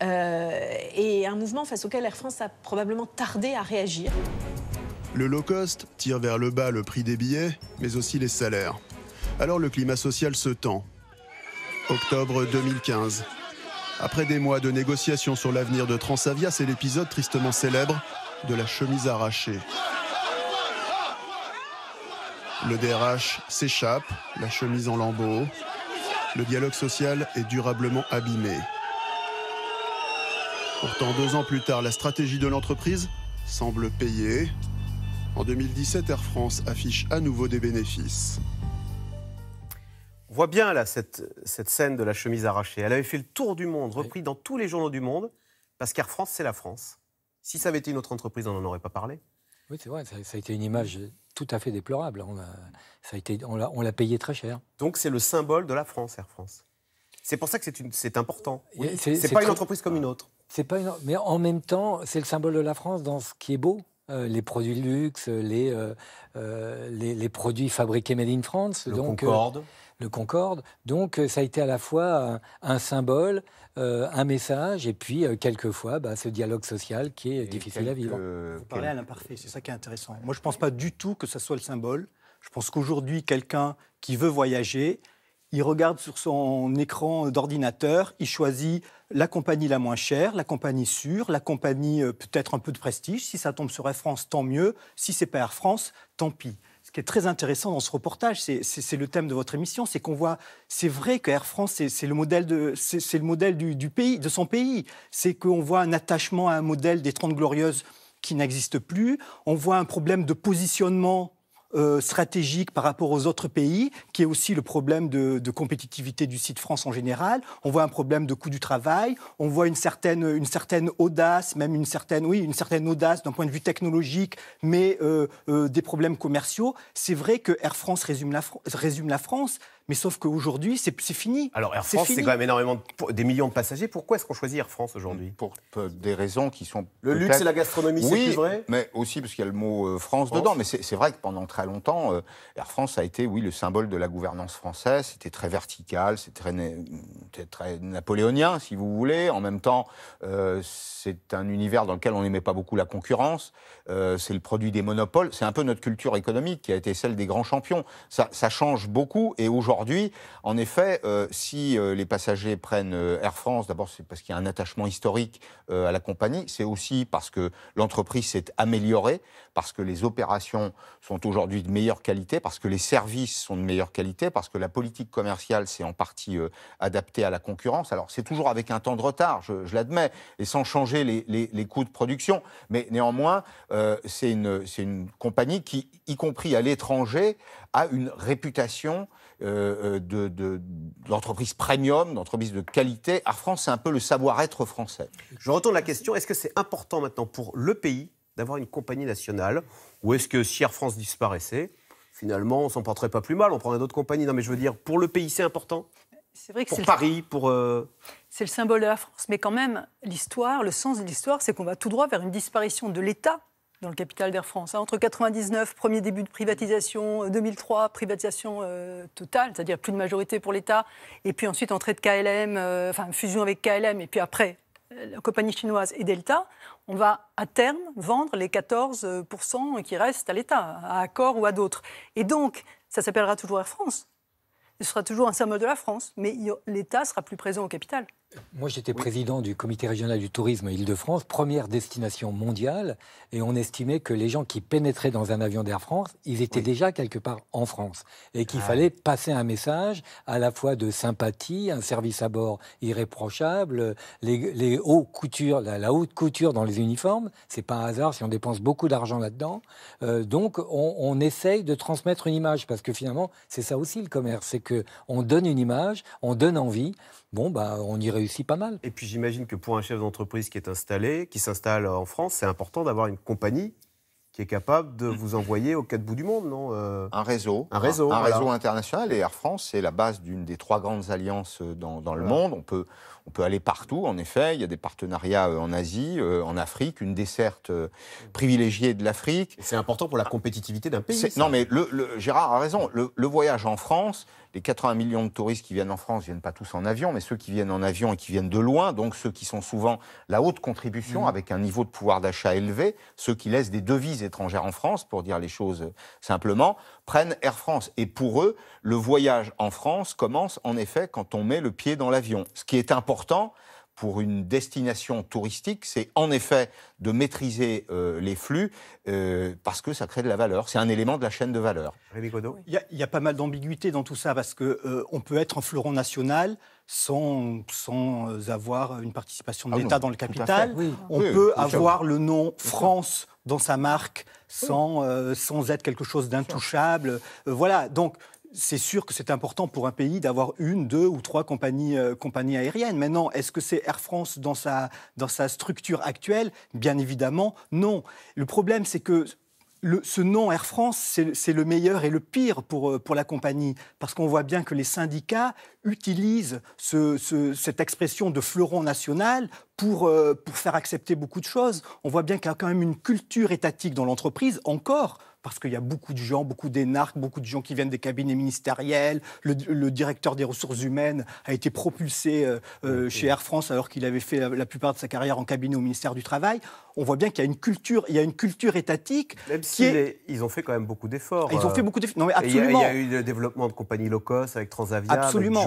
et un mouvement face auquel Air France a probablement tardé à réagir. Le low cost tire vers le bas le prix des billets, mais aussi les salaires. Alors le climat social se tend. Octobre 2015. Après des mois de négociations sur l'avenir de Transavia, c'est l'épisode tristement célèbre de la chemise arrachée. Le DRH s'échappe, la chemise en lambeaux. Le dialogue social est durablement abîmé. Pourtant, deux ans plus tard, la stratégie de l'entreprise semble payer. En 2017, Air France affiche à nouveau des bénéfices. On voit bien là cette, cette scène de la chemise arrachée. Elle avait fait le tour du monde, repris dans tous les journaux du monde, parce qu'Air France, c'est la France. Si ça avait été une autre entreprise, on n'en aurait pas parlé. Oui, c'est vrai, ça, a été une image tout à fait déplorable. On ça on l'a payé très cher. Donc c'est le symbole de la France, Air France. C'est pour ça que c'est important. Ce c'est pas une entreprise comme une autre. C'est pas une, mais en même temps, c'est le symbole de la France dans ce qui est beau. Euh, les produits de luxe, euh, euh, les, produits fabriqués made in France. Le Concorde. le Concorde. Donc ça a été à la fois un, symbole, un message, et puis quelquefois bah, ce dialogue social qui est difficile à vivre. Vous parlez à l'imparfait, c'est ça qui est intéressant. Moi je ne pense pas du tout que ça soit le symbole. Je pense qu'aujourd'hui, quelqu'un qui veut voyager, il regarde sur son écran d'ordinateur, il choisit la compagnie la moins chère, la compagnie sûre, la compagnie euh, peut-être un peu de prestige. Si ça tombe sur Air France, tant mieux. Si c'est pas Air France, tant pis. Ce qui est très intéressant dans ce reportage, c'est le thème de votre émission, c'est qu'on voit, c'est vrai que Air France, c'est le modèle, de, du, pays, de son pays. C'est qu'on voit un attachement à un modèle des Trente Glorieuses qui n'existe plus. On voit un problème de positionnement euh, stratégique par rapport aux autres pays, qui est aussi le problème de, compétitivité du site France en général. On voit un problème de coût du travail, on voit une certaine, une certaine audace, même une certaine, oui, une certaine audace d'un point de vue technologique, mais euh, euh, des problèmes commerciaux. C'est vrai que Air France résume la France. Mais sauf qu'aujourd'hui, c'est fini. Alors Air France, c'est quand même énormément des millions de passagers. Pourquoi est-ce qu'on choisit Air France aujourd'hui pour, euh, des raisons qui sont le luxe et la gastronomie, c'est plus vrai. Mais aussi parce qu'il y a le mot euh, France, dedans. Mais c'est vrai que pendant très longtemps, euh, Air France a été, oui, le symbole de la gouvernance française. C'était très vertical, c'était très, napoléonien, si vous voulez. En même temps, c'est un univers dans lequel on n'aimait pas beaucoup la concurrence. c'est le produit des monopoles. C'est un peu notre culture économique qui a été celle des grands champions. Ça, ça change beaucoup. Et aujourd'hui Aujourd'hui, en effet, euh, si euh, les passagers prennent euh, Air France, d'abord c'est parce qu'il y a un attachement historique à la compagnie, c'est aussi parce que l'entreprise s'est améliorée, parce que les opérations sont aujourd'hui de meilleure qualité, parce que les services sont de meilleure qualité, parce que la politique commerciale s'est en partie adaptée à la concurrence. Alors c'est toujours avec un temps de retard, je, l'admets, et sans changer les, coûts de production, mais néanmoins, c'est une, une compagnie qui, y compris à l'étranger, a une réputation euh, euh, de, premium, d'entreprises de qualité. Air France, c'est un peu le savoir-être français. Je retourne la question, est-ce que c'est important maintenant pour le pays d'avoir une compagnie nationale Ou est-ce que si Air France disparaissait, finalement, on s'en porterait pas plus mal, on prendrait d'autres compagnies Non mais je veux dire, pour le pays, c'est important c'est vrai que pour Paris, pour... Euh, c'est le symbole de la France. Mais quand même, l'histoire, le sens de l'histoire, c'est qu'on va tout droit vers une disparition de l'État dans le capital d'Air France. Hein. Entre 99, premier début de privatisation, 2003, euh, privatisation euh, totale, c'est-à-dire plus de majorité pour l'État, et puis ensuite entrée de KLM, euh, enfin fusion avec KLM, et puis après la compagnie chinoise et Delta, on va à terme vendre les 14% qui restent à l'État, à Accor ou à d'autres. Et donc, ça s'appellera toujours Air France. Ce sera toujours un symbole de la France, mais l'État sera plus présent au capital. Moi, j'étais président du comité régional du tourisme Île-de-France, première destination mondiale, et on estimait que les gens qui pénétraient dans un avion d'Air France, ils étaient déjà quelque part en France, et qu'il ah. fallait passer un message à la fois de sympathie, un service à bord irréprochable, les, hauts coutures, la, haute couture dans les uniformes, c'est pas un hasard si on dépense beaucoup d'argent là-dedans. Euh, donc, on, on essaye de transmettre une image, parce que finalement, c'est ça aussi le commerce, c'est que on donne une image, on donne envie bon, bah, on y réussit pas mal. Et puis j'imagine que pour un chef d'entreprise qui est installé, qui s'installe en France, c'est important d'avoir une compagnie qui est capable de vous envoyer au quatre bouts du monde, non euh? Un réseau. Un réseau. Un, réseau international. Et Air France, c'est la base d'une des trois grandes alliances euh, dans, le monde. On peut, on peut aller partout, en effet. Il y a des partenariats euh, en Asie, euh, en Afrique, une desserte euh, privilégiée de l'Afrique. C'est important pour la compétitivité d'un pays. Non, mais le, Gérard a raison. Le, voyage en France, les 80 millions de touristes qui viennent en France ne viennent pas tous en avion, mais ceux qui viennent en avion et qui viennent de loin, donc ceux qui sont souvent la haute contribution mmh. avec un niveau de pouvoir d'achat élevé, ceux qui laissent des devises étrangères en France, pour dire les choses simplement, prennent Air France. Et pour eux, le voyage en France commence en effet quand on met le pied dans l'avion. Ce qui est important, pour une destination touristique, c'est en effet de maîtriser euh, les flux euh, parce que ça crée de la valeur. C'est un élément de la chaîne de valeur. il, y, a, pas mal d'ambiguïté dans tout ça parce qu'on euh, on peut être un fleuron national sans, sans avoir une participation de ah l'État dans le capital. On peut avoir le nom France dans sa marque sans, euh, sans être quelque chose d'intouchable. Euh, voilà, donc c'est sûr que c'est important pour un pays d'avoir une, deux ou trois compagnies, euh, compagnies aériennes. Maintenant, est-ce que c'est Air France dans sa, dans sa structure actuelle Bien évidemment, non. Le problème, c'est que ce nom Air France, c'est le meilleur et le pire euh, pour, la compagnie, parce qu'on voit bien que les syndicats utilisent cette expression de fleuron national pour, euh, pour faire accepter beaucoup de choses. On voit bien qu'il y a quand même une culture étatique dans l'entreprise, encore, parce qu'il y a beaucoup de gens, beaucoup d'énarques, beaucoup de gens qui viennent des cabinets ministériels. Le, le directeur des ressources humaines a été propulsé euh, euh, chez Air France alors qu'il avait fait la plupart de sa carrière en cabinet au ministère du Travail. On voit bien qu'il y a une culture, il y a une culture étatique. Même ils ont fait quand même beaucoup d'efforts. Ils ont euh, fait beaucoup d'efforts. Non mais absolument. Il y, a, eu le développement de compagnies low cost avec Transavia. Absolument.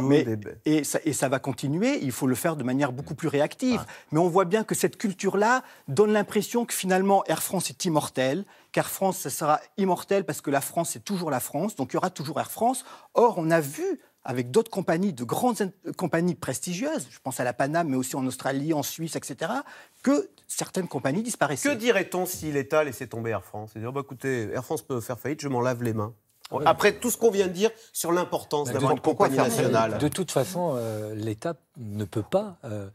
et... ça, et... ça, va continuer. Il faut le faire de manière beaucoup plus réactive. Mais on voit bien que cette culture-là donne l'impression que finalement Air France est immortelle car France, ça sera immortel parce que la France, c'est toujours la France, donc il y aura toujours Air France. Or, on a vu avec d'autres compagnies, de grandes compagnies prestigieuses, je pense à la Paname, mais aussi en Australie, en Suisse, etc., que certaines compagnies disparaissaient. Que dirait-on si l'État laissait tomber Air France et dire, bah, écoutez, Air France peut faire faillite, je m'en lave les mains Après tout ce qu'on vient de dire sur l'importance d'avoir une compagnie nationale. De toute façon, euh, l'État ne peut pas... Euh,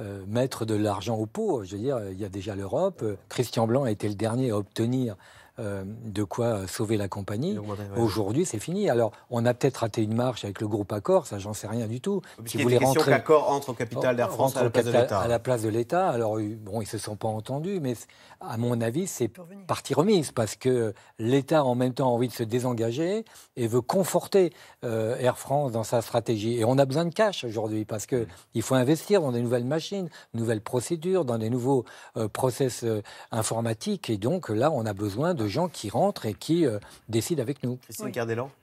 euh, mettre de l'argent au pot. Je veux dire, euh, il y a déjà l'Europe. Euh, Christian Blanc a été le dernier à obtenir euh, de quoi euh, sauver la compagnie. Aujourd'hui, c'est fini. Alors, on a peut-être raté une marche avec le groupe Accor, ça, j'en sais rien du tout. Qui voulait rentrer. entre au capital d'Air oh, France à la, place de à la place de l'État. Alors, bon, ils ne se sont pas entendus, mais à mon avis, c'est partie remise parce que l'État, en même temps, a envie de se désengager et veut conforter euh, Air France dans sa stratégie. Et on a besoin de cash aujourd'hui parce que mm. il faut investir dans des nouvelles machines, nouvelles procédures, dans des nouveaux process informatiques. Et donc, là, on a besoin de gens qui rentrent et qui euh, décident avec nous. Christine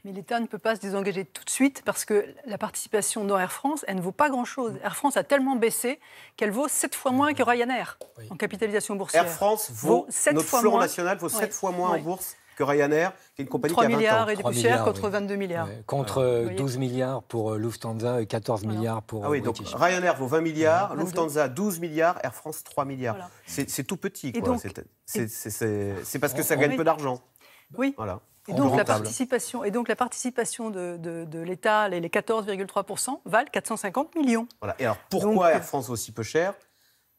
Mais l'État ne peut pas se désengager tout de suite parce que la participation dans Air France, elle ne vaut pas grand-chose. Mm. Air France a tellement baissé qu'elle vaut 7 fois moins mm. que Ryanair en capitalisation boursière. Air France vaut, 7 notre fois national vaut 7 fois moins en bourse que Ryanair, qui est une compagnie 3 qui a 20 milliards ans. et des contre 22 milliards. Contre 12 euh, milliards pour euh, Lufthansa et 14 milliards pour Ah euh, oui, Ryanair vaut 20 milliards, Lufthansa 12 milliards, Air France 3 milliards. C'est tout petit. C'est parce que ça gagne peu d'argent. Oui. Voilà. Et donc, la participation, et donc la participation de, l'État, les, 14,3%, valent 450 millions. Voilà. Et alors pourquoi Air France aussi peu cher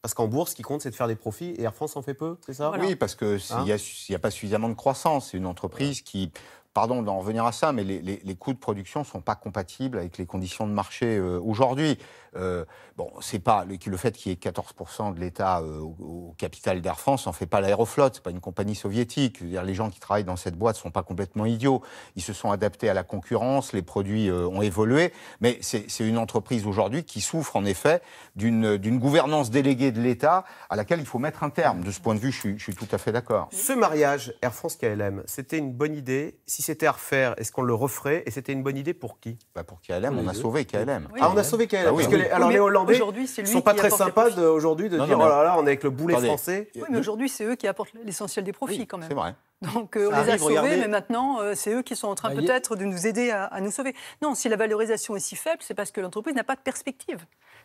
parce qu'en bourse, ce qui compte, c'est de faire des profits. Et Air France en fait peu, c'est ça Oui, parce qu'il n'y hein a, pas suffisamment de croissance. C'est une entreprise qui, pardon d'en revenir à ça, mais les, coûts de production ne sont pas compatibles avec les conditions de marché euh, aujourd'hui. Euh, bon, c'est pas le, fait qu'il y ait 14% de l'État euh, au, capital d'Air France, n'en fait pas ce c'est pas une compagnie soviétique. les gens qui travaillent dans cette boîte sont pas complètement idiots. Ils se sont adaptés à la concurrence, les produits euh, ont évolué, mais c'est une entreprise aujourd'hui qui souffre en effet d'une gouvernance déléguée de l'État à laquelle il faut mettre un terme. De ce point de vue, je suis, tout à fait d'accord. Ce mariage Air France-KLM, c'était une bonne idée. Si c'était à refaire, est-ce qu'on le referait Et c'était une bonne idée pour qui bah Pour KLM, on a, sauvé KLM. Ah, on a sauvé KLM. Ah alors, les Hollandais ne sont pas très sympas aujourd'hui de dire oh là là, on est avec le boulet français. Oui, mais aujourd'hui, c'est eux qui apportent l'essentiel des profits quand même. C'est vrai. Donc euh, on les a sauvés, mais maintenant euh, c'est eux qui sont en train bah, peut-être de nous aider à, nous sauver. Non, si la valorisation est si faible, c'est parce que l'entreprise n'a pas de perspective.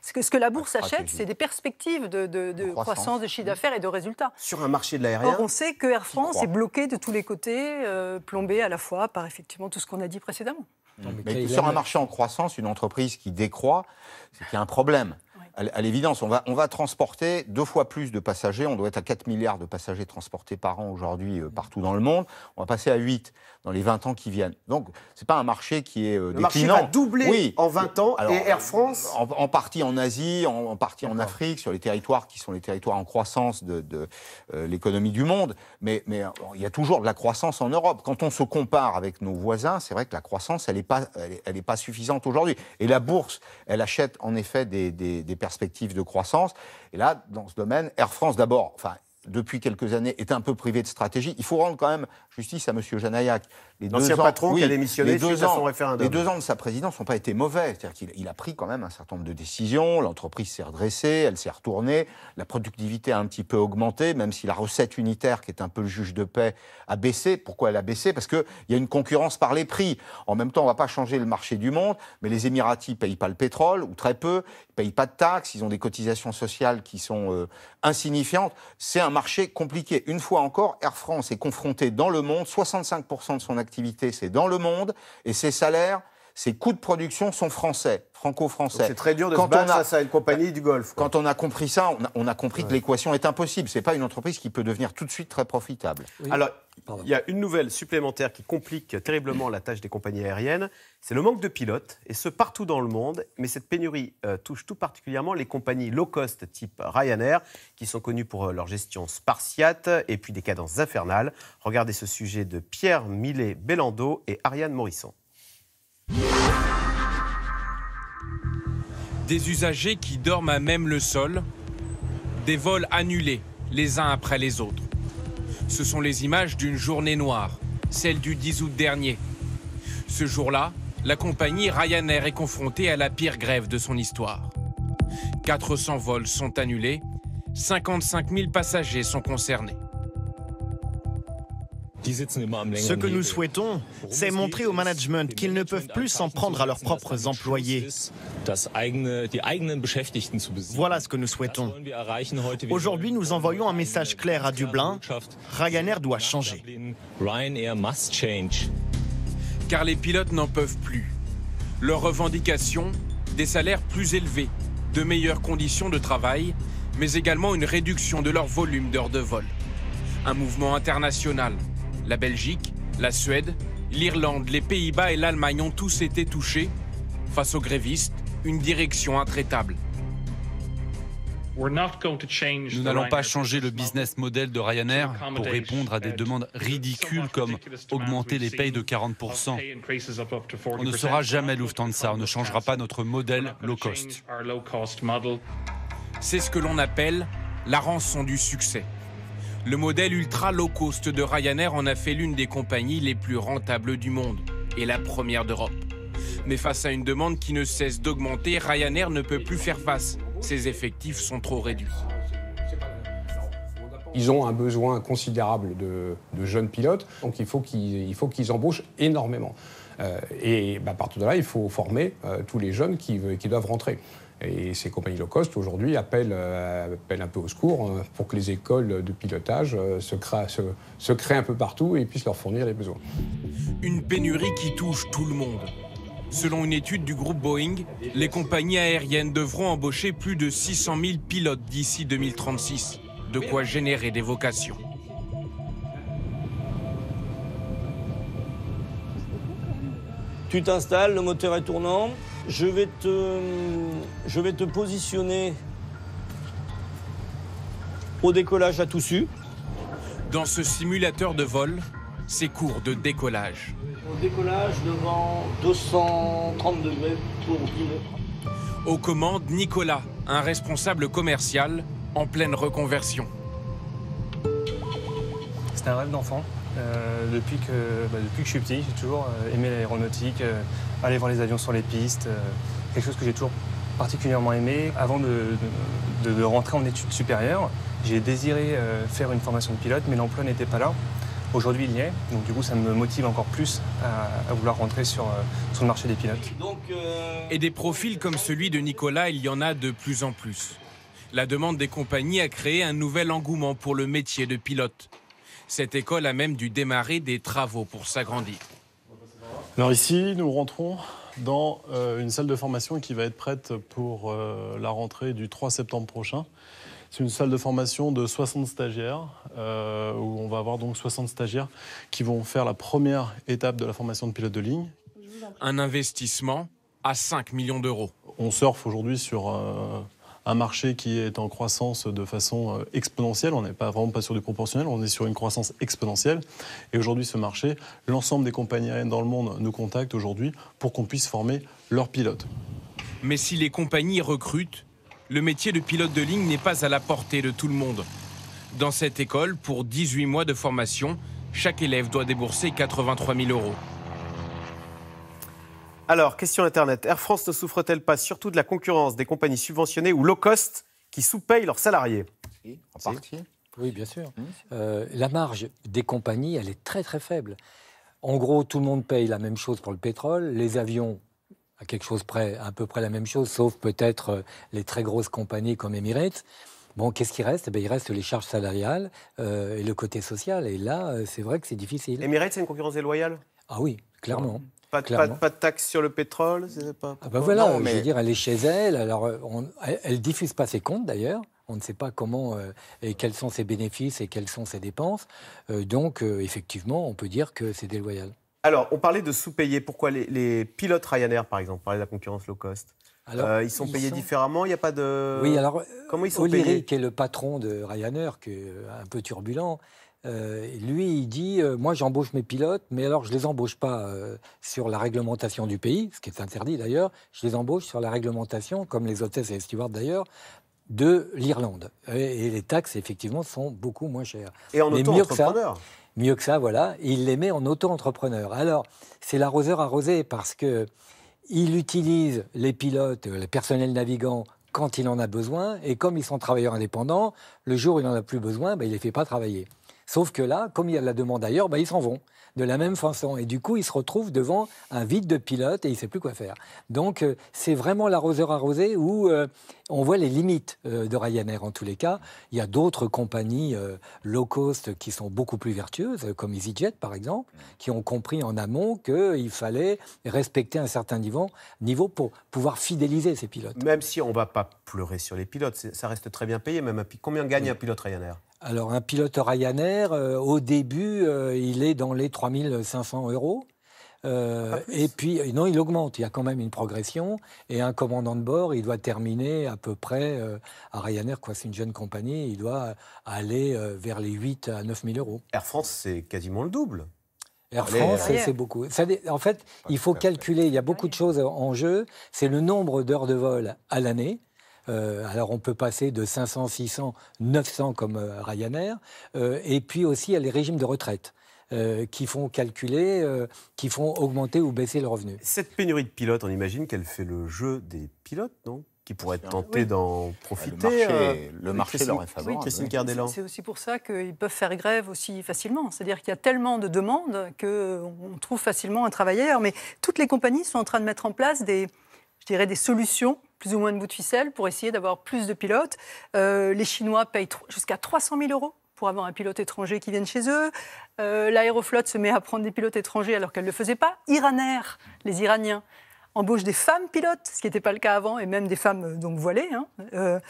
Ce que, ce que la bourse achète, c'est des perspectives de, croissance. de chiffre mmh. d'affaires et de résultats. Sur un marché de l'aérien. On sait que Air France est bloquée de tous les côtés, euh, plombée à la fois par effectivement tout ce qu'on a dit précédemment. mais sur un marché en croissance, une entreprise qui décroît, c'est qu'il y a un problème. À l'évidence, on va, transporter deux fois plus de passagers. On doit être à 4 milliards de passagers transportés par an aujourd'hui euh, partout dans le monde. On va passer à 8 dans les 20 ans qui viennent. Donc, ce n'est pas un marché qui est déclinant. Euh, Le marché va doubler oui. en 20 ans et Air France euh, en, partie en Asie, en, partie en Afrique, sur les territoires qui sont les territoires en croissance de, euh, l'économie du monde. Mais, mais il y a toujours de la croissance en Europe. Quand on se compare avec nos voisins, c'est vrai que la croissance, elle n'est pas, pas suffisante aujourd'hui. Et la bourse, elle achète en effet des, des perspectives de croissance. Et là, dans ce domaine, Air France d'abord, enfin, depuis quelques années, est un peu privé de stratégie. Il faut rendre quand même justice à M. Janaillac. Les patron deux ans, Les ans de sa présidence n'ont pas été mauvais. C'est-à-dire qu'il il a pris quand même un certain nombre de décisions. L'entreprise s'est redressée, elle s'est retournée. La productivité a un petit peu augmenté, même si la recette unitaire, qui est un peu le juge de paix, a baissé. Pourquoi elle a baissé Parce qu'il y a une concurrence par les prix. En même temps, on ne va pas changer le marché du monde, mais les Émiratis ne payent pas le pétrole, ou très peu. Ils ne payent pas de taxes. Ils ont des cotisations sociales qui sont euh, insignifiantes. C'est un marché compliqué. Une fois encore, Air France est confrontée dans le monde. 65% de son activité, c'est dans le monde. Et ses salaires ces coûts de production sont français, franco-français. C'est très dur de quand se battre face à une compagnie du Golfe. Quand on a compris ça, on a, compris que l'équation est impossible. Ce n'est pas une entreprise qui peut devenir tout de suite très profitable. Alors, il y a une nouvelle supplémentaire qui complique terriblement la tâche des compagnies aériennes, c'est le manque de pilotes, et ce partout dans le monde. Mais cette pénurie euh, touche tout particulièrement les compagnies low cost type Ryanair, qui sont connues pour euh, leur gestion spartiate et puis des cadences infernales. Regardez ce sujet de Pierre Millet-Bellando et Ariane Morisson. Des usagers qui dorment à même le sol, des vols annulés les uns après les autres. Ce sont les images d'une journée noire, celle du 10 août dernier. Ce jour-là, la compagnie Ryanair est confrontée à la pire grève de son histoire. 400 vols sont annulés, 55 000 passagers sont concernés. Ce que nous souhaitons, c'est montrer au management qu'ils ne peuvent plus s'en prendre à leurs propres employés. Voilà ce que nous souhaitons. Aujourd'hui, nous envoyons un message clair à Dublin. Ryanair doit changer. Car les pilotes n'en peuvent plus. Leurs revendications, des salaires plus élevés, de meilleures conditions de travail, mais également une réduction de leur volume d'heures de vol. Un mouvement international la Belgique, la Suède, l'Irlande, les Pays-Bas et l'Allemagne ont tous été touchés. Face aux grévistes, une direction intraitable. Nous n'allons pas changer le business model de Ryanair pour répondre à des demandes ridicules comme augmenter les payes de 40%. On ne sera jamais ça, on ne changera pas notre modèle low cost. C'est ce que l'on appelle la rançon du succès. Le modèle ultra low cost de Ryanair en a fait l'une des compagnies les plus rentables du monde et la première d'Europe. Mais face à une demande qui ne cesse d'augmenter, Ryanair ne peut plus faire face. Ses effectifs sont trop réduits. Ils ont un besoin considérable de, jeunes pilotes, donc il faut qu'ils embauchent énormément. Euh, et bah, à de là, il faut former euh, tous les jeunes qui doivent rentrer. Et ces compagnies low cost, aujourd'hui, appellent, euh, un peu au secours euh, pour que les écoles de pilotage euh, se créent, se créent un peu partout et puissent leur fournir les besoins. Une pénurie qui touche tout le monde. Selon une étude du groupe Boeing, les compagnies aériennes devront embaucher plus de 600 000 pilotes d'ici 2036, de quoi générer des vocations. Tu t'installes, le moteur est tournant, je vais te, je vais te positionner au décollage à toussu. Dans ce simulateur de vol, c'est cours de décollage. Au décollage devant 230 degrés pour Aux commandes, Nicolas, un responsable commercial en pleine reconversion. C'est un rêve d'enfant. Euh, depuis, que, bah, depuis que je suis petit, j'ai toujours euh, aimé l'aéronautique. Euh, aller voir les avions sur les pistes, euh, quelque chose que j'ai toujours particulièrement aimé. Avant de, rentrer en études supérieures, j'ai désiré euh, faire une formation de pilote, mais l'emploi n'était pas là. Aujourd'hui, il y est, donc du coup, ça me motive encore plus à, vouloir rentrer euh, sur, le marché des pilotes. Et des profils comme celui de Nicolas, il y en a de plus en plus. La demande des compagnies a créé un nouvel engouement pour le métier de pilote. Cette école a même dû démarrer des travaux pour s'agrandir. Alors ici, nous rentrons dans euh, une salle de formation qui va être prête pour euh, la rentrée du 3 septembre prochain. C'est une salle de formation de 60 stagiaires, euh, où on va avoir donc 60 stagiaires qui vont faire la première étape de la formation de pilote de ligne. Un investissement à 5 millions d'euros. On surfe aujourd'hui sur un marché qui est en croissance de façon euh, exponentielle. On n'est pas vraiment pas sur du proportionnel, on est sur une croissance exponentielle. Et aujourd'hui, ce marché, l'ensemble des compagnies aériennes dans le monde nous contactent aujourd'hui pour qu'on puisse former leurs pilotes. Mais si les compagnies recrutent, le métier de pilote de ligne n'est pas à la portée de tout le monde. Dans cette école, pour 18 mois de formation, chaque élève doit débourser 83 000 euros. Alors, question Internet. Air France ne souffre-t-elle pas surtout de la concurrence des compagnies subventionnées ou low cost qui sous-payent leurs salariés oui, En partie. Oui, bien sûr. Mmh. Euh, la marge des compagnies, elle est très très faible. En gros, tout le monde paye la même chose pour le pétrole. Les avions, à quelque chose près, à peu près la même chose, sauf peut-être euh, les très grosses compagnies comme Emirates. Bon, qu'est-ce qui reste eh ben, Il reste les charges salariales euh, et le côté social. Et là, c'est vrai que c'est difficile. Emirates, c'est une concurrence déloyale Ah oui, clairement. Pas de, pas, taxe sur le pétrole pas, ah bah voilà, je veux dire, elle est chez elle, alors euh, elle ne diffuse pas ses comptes d'ailleurs. On ne sait pas comment euh, et quels sont ses bénéfices et quelles sont ses dépenses. Euh, donc, effectivement, on peut dire que c'est déloyal. Alors, on parlait de sous-payer. Pourquoi les, pilotes Ryanair, par exemple, parlait de la concurrence low cost alors, ils sont payés différemment, il n'y a pas de. Oui, alors. Comment ils sont payés qui est le patron de Ryanair, qui est un peu turbulent, euh, lui, il dit euh, Moi, j'embauche mes pilotes, mais alors je ne les embauche pas euh, sur la réglementation du pays, ce qui est interdit d'ailleurs, je les embauche sur la réglementation, comme les hôtesses et les stewards d'ailleurs, de l'Irlande. Et, les taxes, effectivement, sont beaucoup moins chères. Et en auto-entrepreneur mieux que ça, voilà, il les met en auto-entrepreneur. Alors, c'est l'arroseur arrosé parce que il utilise les pilotes, le personnel navigant quand il en a besoin, et comme ils sont travailleurs indépendants, le jour où il n'en a plus besoin, ben, il ne les fait pas travailler. Sauf que là, comme il y a de la demande ailleurs, bah, ils s'en vont de la même façon. Et du coup, ils se retrouvent devant un vide de pilote et ils ne savent plus quoi faire. Donc, euh, c'est vraiment l'arroseur arrosé où euh, on voit les limites euh, de Ryanair en tous les cas. Il y a d'autres compagnies low cost qui sont beaucoup plus vertueuses, comme EasyJet par exemple, qui ont compris en amont qu'il fallait respecter un certain niveau, niveau pour pouvoir fidéliser ces pilotes. Même si on ne va pas pleurer sur les pilotes, ça reste très bien payé. Même combien gagne un pilote Ryanair alors, un pilote Ryanair, euh, au début, euh, il est dans les 3500 euros. Euh, et puis, non, il augmente, il y a quand même une progression. Et un commandant de bord, il doit terminer à peu près, à Ryanair, quoi, c'est une jeune compagnie, il doit aller vers les 8 à 9 000 euros. Air France, c'est quasiment le double. Air France, c'est beaucoup. en fait, il faut calculer, il y a beaucoup de choses en jeu. C'est le nombre d'heures de vol à l'année. Euh, alors on peut passer de 500, 600, 900 comme euh, Ryanair. Euh, et puis aussi, il y a les régimes de retraite. qui font calculer, qui font augmenter ou baisser le revenu. Cette pénurie de pilotes, on imagine qu'elle fait le jeu des pilotes, non qui pourraient être tentés d'en profiter. Le marché, leur est favorable. c'est aussi pour ça qu'ils peuvent faire grève aussi facilement. C'est-à-dire qu'il y a tellement de demandes qu'on trouve facilement un travailleur. Mais toutes les compagnies sont en train de mettre en place des, je dirais, des solutions plus ou moins de bout de ficelle pour essayer d'avoir plus de pilotes. Euh, les Chinois payent jusqu'à 300 000 euros pour avoir un pilote étranger qui vienne chez eux. Euh, l'aéroflotte se met à prendre des pilotes étrangers alors qu'elle ne le faisait pas. Iranaires, les Iraniens, embauchent des femmes pilotes, ce qui n'était pas le cas avant, et même des femmes euh, donc voilées. Hein.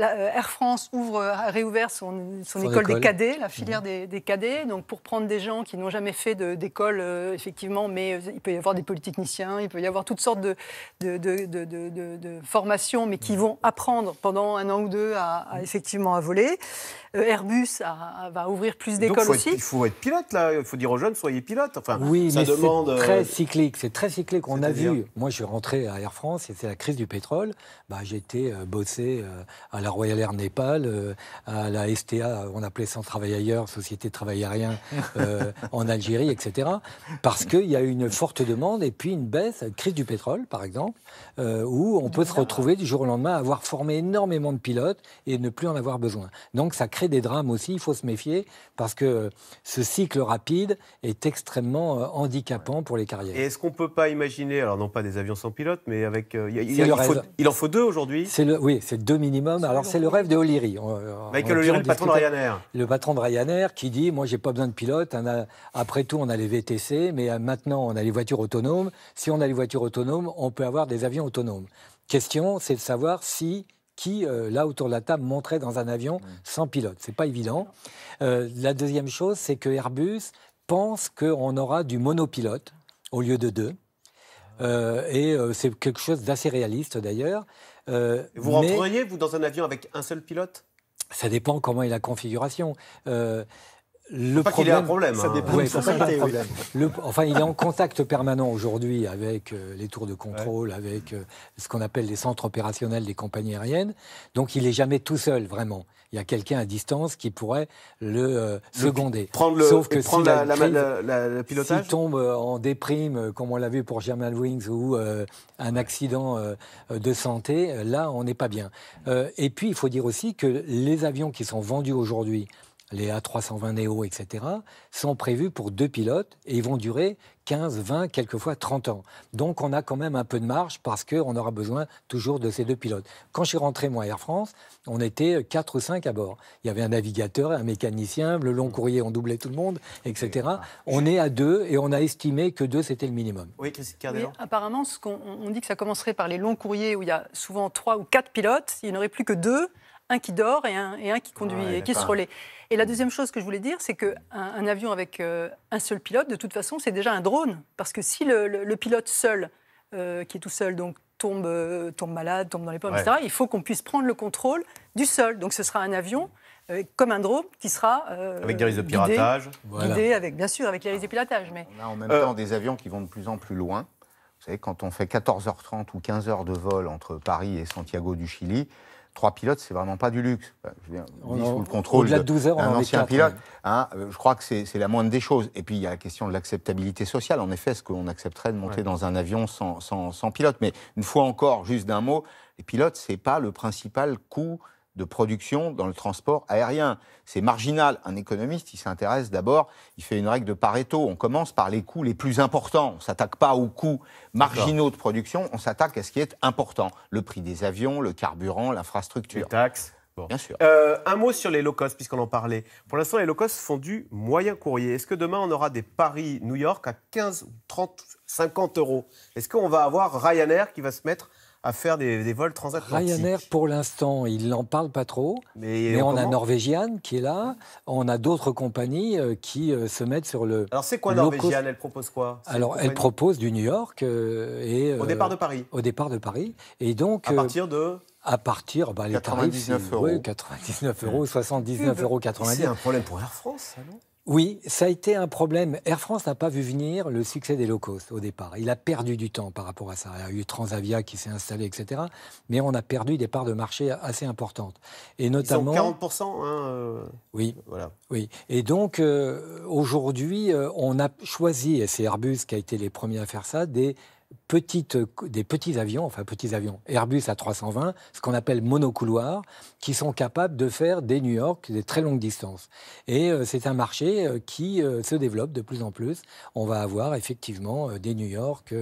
Euh, Air France ouvre, euh, a réouvert son, école, des cadets, la filière mmh. des, cadets, donc pour prendre des gens qui n'ont jamais fait d'école, euh, effectivement, mais il peut y avoir des polytechniciens, il peut y avoir toutes sortes de, de, formations, mais qui mmh. vont apprendre pendant un an ou deux à, mmh. effectivement à voler. Airbus va ouvrir plus d'écoles aussi. il faut être pilote, là, il faut dire aux jeunes, soyez pilote. Enfin, oui, ça mais demande. Très cyclique, c'est très cyclique. On a vu, moi je suis rentré à Air France, c'était la crise du pétrole, bah, j'étais bossé à la la Royal Air Népal, euh, à la STA, on appelait Sans Travail Ailleurs, Société Travail Aérien [laughs] euh, en Algérie, etc. Parce qu'il y a une forte demande et puis une baisse, crise du pétrole par exemple, euh, où on peut se retrouver du jour au lendemain à avoir formé énormément de pilotes et ne plus en avoir besoin. Donc ça crée des drames aussi, il faut se méfier parce que ce cycle rapide est extrêmement handicapant pour les carrières. Et est-ce qu'on ne peut pas imaginer, alors non pas des avions sans pilote, mais avec... il, en faut deux aujourd'hui Oui, c'est deux minimum. Alors, alors c'est le rêve de O'Leary. Michael le patron de Ryanair. Le patron de Ryanair qui dit moi j'ai pas besoin de pilote. Après tout on a les VTC, mais euh, maintenant on a les voitures autonomes. Si on a les voitures autonomes, on peut avoir des avions autonomes. Question, c'est de savoir si qui, euh, là autour de la table, montrait dans un avion mm. sans pilote. C'est pas évident. Euh, la deuxième chose, c'est que Airbus pense qu'on aura du monopilote au lieu de deux. et c'est quelque chose d'assez réaliste d'ailleurs. Euh, vous rentreriez, vous, dans un avion avec un seul pilote Ça dépend comment est la configuration. Euh, le problème, un problème. Ça hein. de enfin, il est en contact permanent aujourd'hui avec euh, les tours de contrôle, avec euh, ce qu'on appelle les centres opérationnels des compagnies aériennes. Donc, il n'est jamais tout seul, vraiment. Il y a quelqu'un à distance qui pourrait le euh, seconder. Prendre le, Sauf que si la, la, tombe en déprime, comme on l'a vu pour German Wings, ou un accident de santé, là, on n'est pas bien. et puis, il faut dire aussi que les avions qui sont vendus aujourd'hui, les A320 Neo, etc., sont prévus pour deux pilotes et ils vont durer 15, 20, quelquefois 30 ans. Donc on a quand même un peu de marge parce qu'on aura besoin toujours de ces deux pilotes. Quand je suis rentré, moi, Air France, on était 4 ou 5 à bord. Il y avait un navigateur, un mécanicien, le long mm. courrier, on doublait tout le monde, etc. On est à deux et on a estimé que deux, c'était le minimum. Oui, apparemment, on, dit que ça commencerait par les longs courriers où il y a souvent trois ou quatre pilotes. Il n'y en aurait plus que deux un qui dort et un, qui conduit et qui se relaie. Et la deuxième chose que je voulais dire, c'est qu'un un avion avec euh, un seul pilote, de toute façon, c'est déjà un drone. Parce que si le, pilote seul, euh, qui est tout seul, donc tombe, euh, tombe malade, tombe dans les pommes, etc., il faut qu'on puisse prendre le contrôle du sol. Donc ce sera un avion comme un drone qui sera avec des risques de piratage, guidé, avec bien sûr avec les risques de piratage. Mais on a en même temps des avions qui vont de plus en plus loin. Vous savez, quand on fait 14h30 ou 15h de vol entre Paris et Santiago du Chili, trois pilotes, c'est vraiment pas du luxe. je oh sous le contrôle d'un ancien pilote. Hein. Hein, euh, je crois que c'est la moindre des choses. Et puis, il y a la question de l'acceptabilité sociale. En effet, est-ce qu'on accepterait de monter dans un avion sans, pilote Mais une fois encore, juste d'un mot, les pilotes, c'est pas le principal coût de production dans le transport aérien. C'est marginal. Un économiste, il s'intéresse d'abord, il fait une règle de Pareto. On commence par les coûts les plus importants. On ne s'attaque pas aux coûts marginaux de production, on s'attaque à ce qui est important. Le prix des avions, le carburant, l'infrastructure. Les taxes. Bien sûr. Euh, un mot sur les low cost, puisqu'on en parlait. Pour l'instant, les low cost font du moyen courrier. Est-ce que demain, on aura des Paris-New York à 15, 30, 50 euros Est-ce qu'on va avoir Ryanair qui va se mettre à faire des, vols transatlantiques. Ryanair, pour l'instant, il n'en parle pas trop. Mais, on, a Norwegian qui est là. On a d'autres compagnies euh, qui euh, se mettent sur le. Alors, c'est quoi Norwegian Elle propose quoi Alors, elle propose du New York. Euh, et, au départ de Paris. Au départ de Paris. Et donc. À partir de à partir bah, les 99 euros. 99 euros, 79 euros 90. C'est un problème pour Air France, ça, non oui, ça a été un problème. Air France n'a pas vu venir le succès des low cost au départ. Il a perdu du temps par rapport à ça. Il y a eu Transavia qui s'est installé, etc. Mais on a perdu des parts de marché assez importantes. Et notamment. Ils 40%. Hein, euh, Oui. Voilà. Oui. Et donc, euh, aujourd'hui, euh, on a choisi, et c'est Airbus qui a été les premiers à faire ça, des petites, euh, des petits avions, enfin petits avions, Airbus A320, ce qu'on appelle monocouloirs, qui sont capables de faire des New York des très longues distances. Et euh, c'est un marché euh, qui se développe de plus en plus. On va avoir effectivement des New York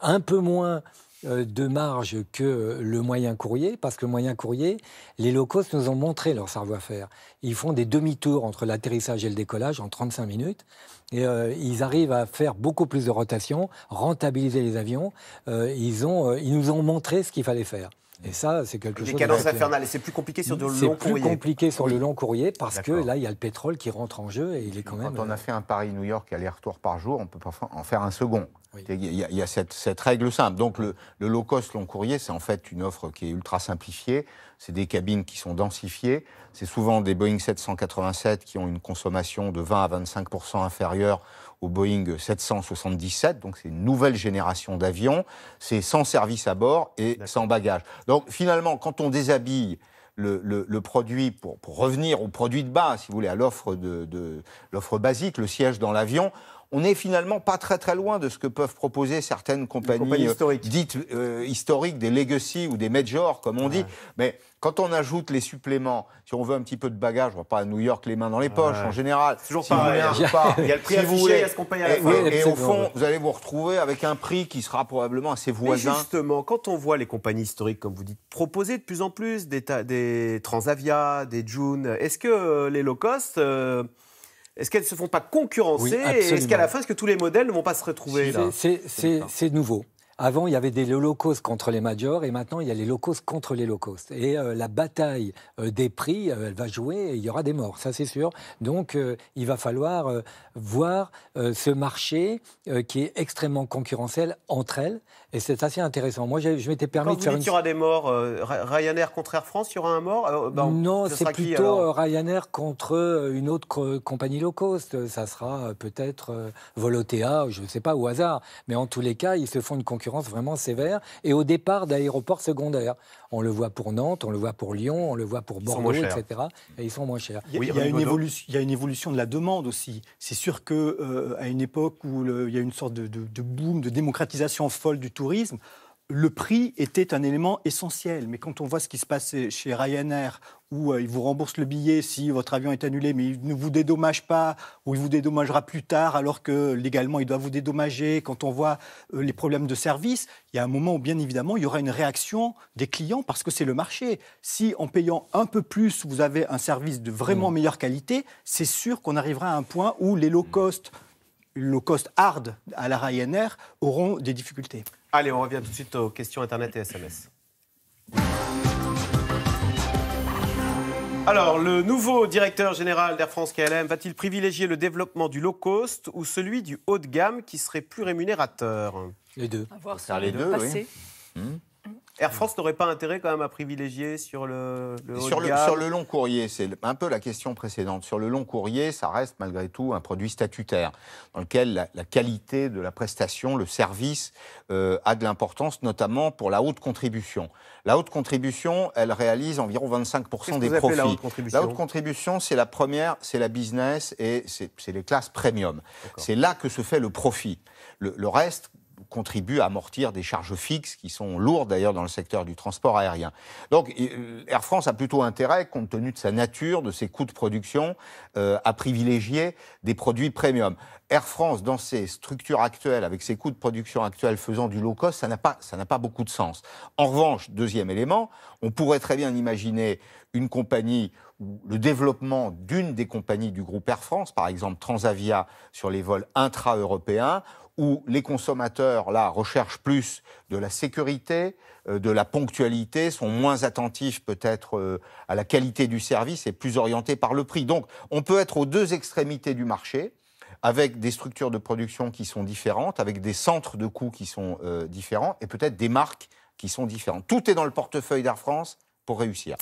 un peu moins euh, de marge que le moyen courrier, parce que le moyen courrier, les locaux nous ont montré leur savoir-faire. Ils font des demi-tours entre l'atterrissage et le décollage en 35 minutes. Et euh, ils arrivent à faire beaucoup plus de rotations rentabiliser les avions. Euh, ils nous ont montré ce qu'il fallait faire. Et ça, c'est quelque chose. cadences infernales, et c'est plus compliqué sur le long courrier. C'est plus compliqué sur le long courrier parce que là, il y a le pétrole qui rentre en jeu et il est quand même. on euh, a fait un Paris-New York aller-retour par jour, on peut pas en faire un second. Il y a, cette, règle simple. Donc le, le low cost long courrier, c'est en fait une offre qui est ultra simplifiée. C'est des cabines qui sont densifiées. C'est souvent des Boeing 787 qui ont une consommation de 20 à 25 inférieure au Boeing 777, donc c'est une nouvelle génération d'avions, c'est sans service à bord et sans bagages. Donc finalement, quand on déshabille le, produit, pour, revenir au produit de base, si vous voulez, à l'offre de l'offre basique, le siège dans l'avion, on n'est finalement pas très très loin de ce que peuvent proposer certaines compagnies, euh, dites euh, historiques, des legacy ou des majors, comme on dit. Mais quand on ajoute les suppléments, si on veut un petit peu de bagage, on ne va pas à New York les mains dans les poches en général. Toujours pas, [laughs] il y a le prix si affiché, voulez, il ce qu'on paye à la fin. et au fond, vous allez vous retrouver avec un prix qui sera probablement assez voisin. Mais justement, quand on voit les compagnies historiques, comme vous dites, proposer de plus en plus des, des Transavia, des June, est-ce que euh, les low cost est-ce qu'elles ne se font pas concurrencer est-ce qu'à la fin, que tous les modèles ne vont pas se retrouver C'est nouveau. Avant, il y avait des locos contre les majors et maintenant, il y a les locos contre les locos. Et euh, la bataille euh, des prix, euh, elle va jouer et il y aura des morts, ça c'est sûr. Donc, il va falloir voir ce marché qui est extrêmement concurrentiel entre elles. Et c'est assez intéressant. Moi, je m'étais permis de vous faire dites une... y aura des morts, euh, Ryanair contre Air France, il y aura un mort euh, ben, Non, c'est plutôt euh, Ryanair contre une autre compagnie low cost. Ça sera peut-être Volotea, je ne sais pas, au hasard. Mais en tous les cas, ils se font une concurrence vraiment sévère et au départ d'aéroports secondaires. On le voit pour Nantes, on le voit pour Lyon, on le voit pour Bordeaux, etc. Et ils sont moins chers. Il y, a, une, évolution, de la demande aussi. C'est sûr qu'à euh, une époque où il y a une sorte de, de boom, de démocratisation folle du tourisme, le prix était un élément essentiel. Mais quand on voit ce qui se passait chez Ryanair où euh, il vous rembourse le billet si votre avion est annulé, mais il ne vous dédommage pas, ou il vous dédommagera plus tard, alors que légalement, il doit vous dédommager. Quand on voit euh, les problèmes de service, il y a un moment où, bien évidemment, il y aura une réaction des clients parce que c'est le marché. Si en payant un peu plus, vous avez un service de vraiment mm. meilleure qualité, c'est sûr qu'on arrivera à un point où les low cost, low cost hard à la Ryanair auront des difficultés. Allez, on revient tout de suite aux questions Internet et SMS. Alors, le nouveau directeur général d'Air France KLM va-t-il privilégier le développement du low cost ou celui du haut de gamme qui serait plus rémunérateur Les deux. À voir les deux, hmm. Air France n'aurait pas intérêt quand même à privilégier sur le, sur, le, sur le long courrier, c'est un peu la question précédente. Sur le long courrier, ça reste malgré tout un produit statutaire dans lequel la, qualité de la prestation, le service euh, a de l'importance, notamment pour la haute contribution. La haute contribution, elle réalise environ 25% des profits. La haute contribution, c'est la première, c'est la business et c'est les classes premium. C'est là que se fait le profit. le reste contribue à amortir des charges fixes qui sont lourdes d'ailleurs dans le secteur du transport aérien. Donc euh, Air France a plutôt intérêt, compte tenu de sa nature, de ses coûts de production, euh, à privilégier des produits premium. Air France, dans ses structures actuelles, avec ses coûts de production actuels faisant du low cost, ça n'a pas, ça n'a pas beaucoup de sens. En revanche, deuxième élément, on pourrait très bien imaginer une compagnie ou le développement d'une des compagnies du groupe Air France, par exemple Transavia sur les vols intra-européens, où les consommateurs, là, recherchent plus de la sécurité, euh, de la ponctualité, sont moins attentifs peut-être euh, à la qualité du service et plus orientés par le prix. Donc, on peut être aux deux extrémités du marché avec des structures de production qui sont différentes, avec des centres de coûts qui sont euh, différents et peut-être des marques qui sont différentes. Tout est dans le portefeuille d'Air France pour réussir.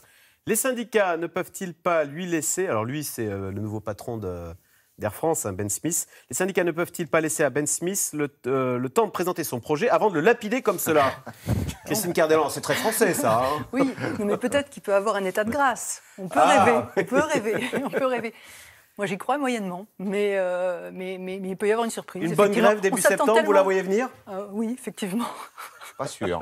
Les syndicats ne peuvent-ils pas lui laisser, alors lui c'est le nouveau patron de, d'Air France, hein, Ben Smith. Les syndicats ne peuvent-ils pas laisser à Ben Smith le, euh, temps de présenter son projet avant de le lapider comme cela [laughs] Christine Cardellan, c'est très français ça. Hein. oui, mais peut-être qu'il peut avoir un état de grâce. On peut ah. rêver, on peut rêver, [laughs] on peut rêver. Moi, j'y crois moyennement, euh, mais, mais, mais, il peut y avoir une surprise. Une bonne grève début septembre, vous la voyez venir euh, Oui, effectivement. Pas sûr.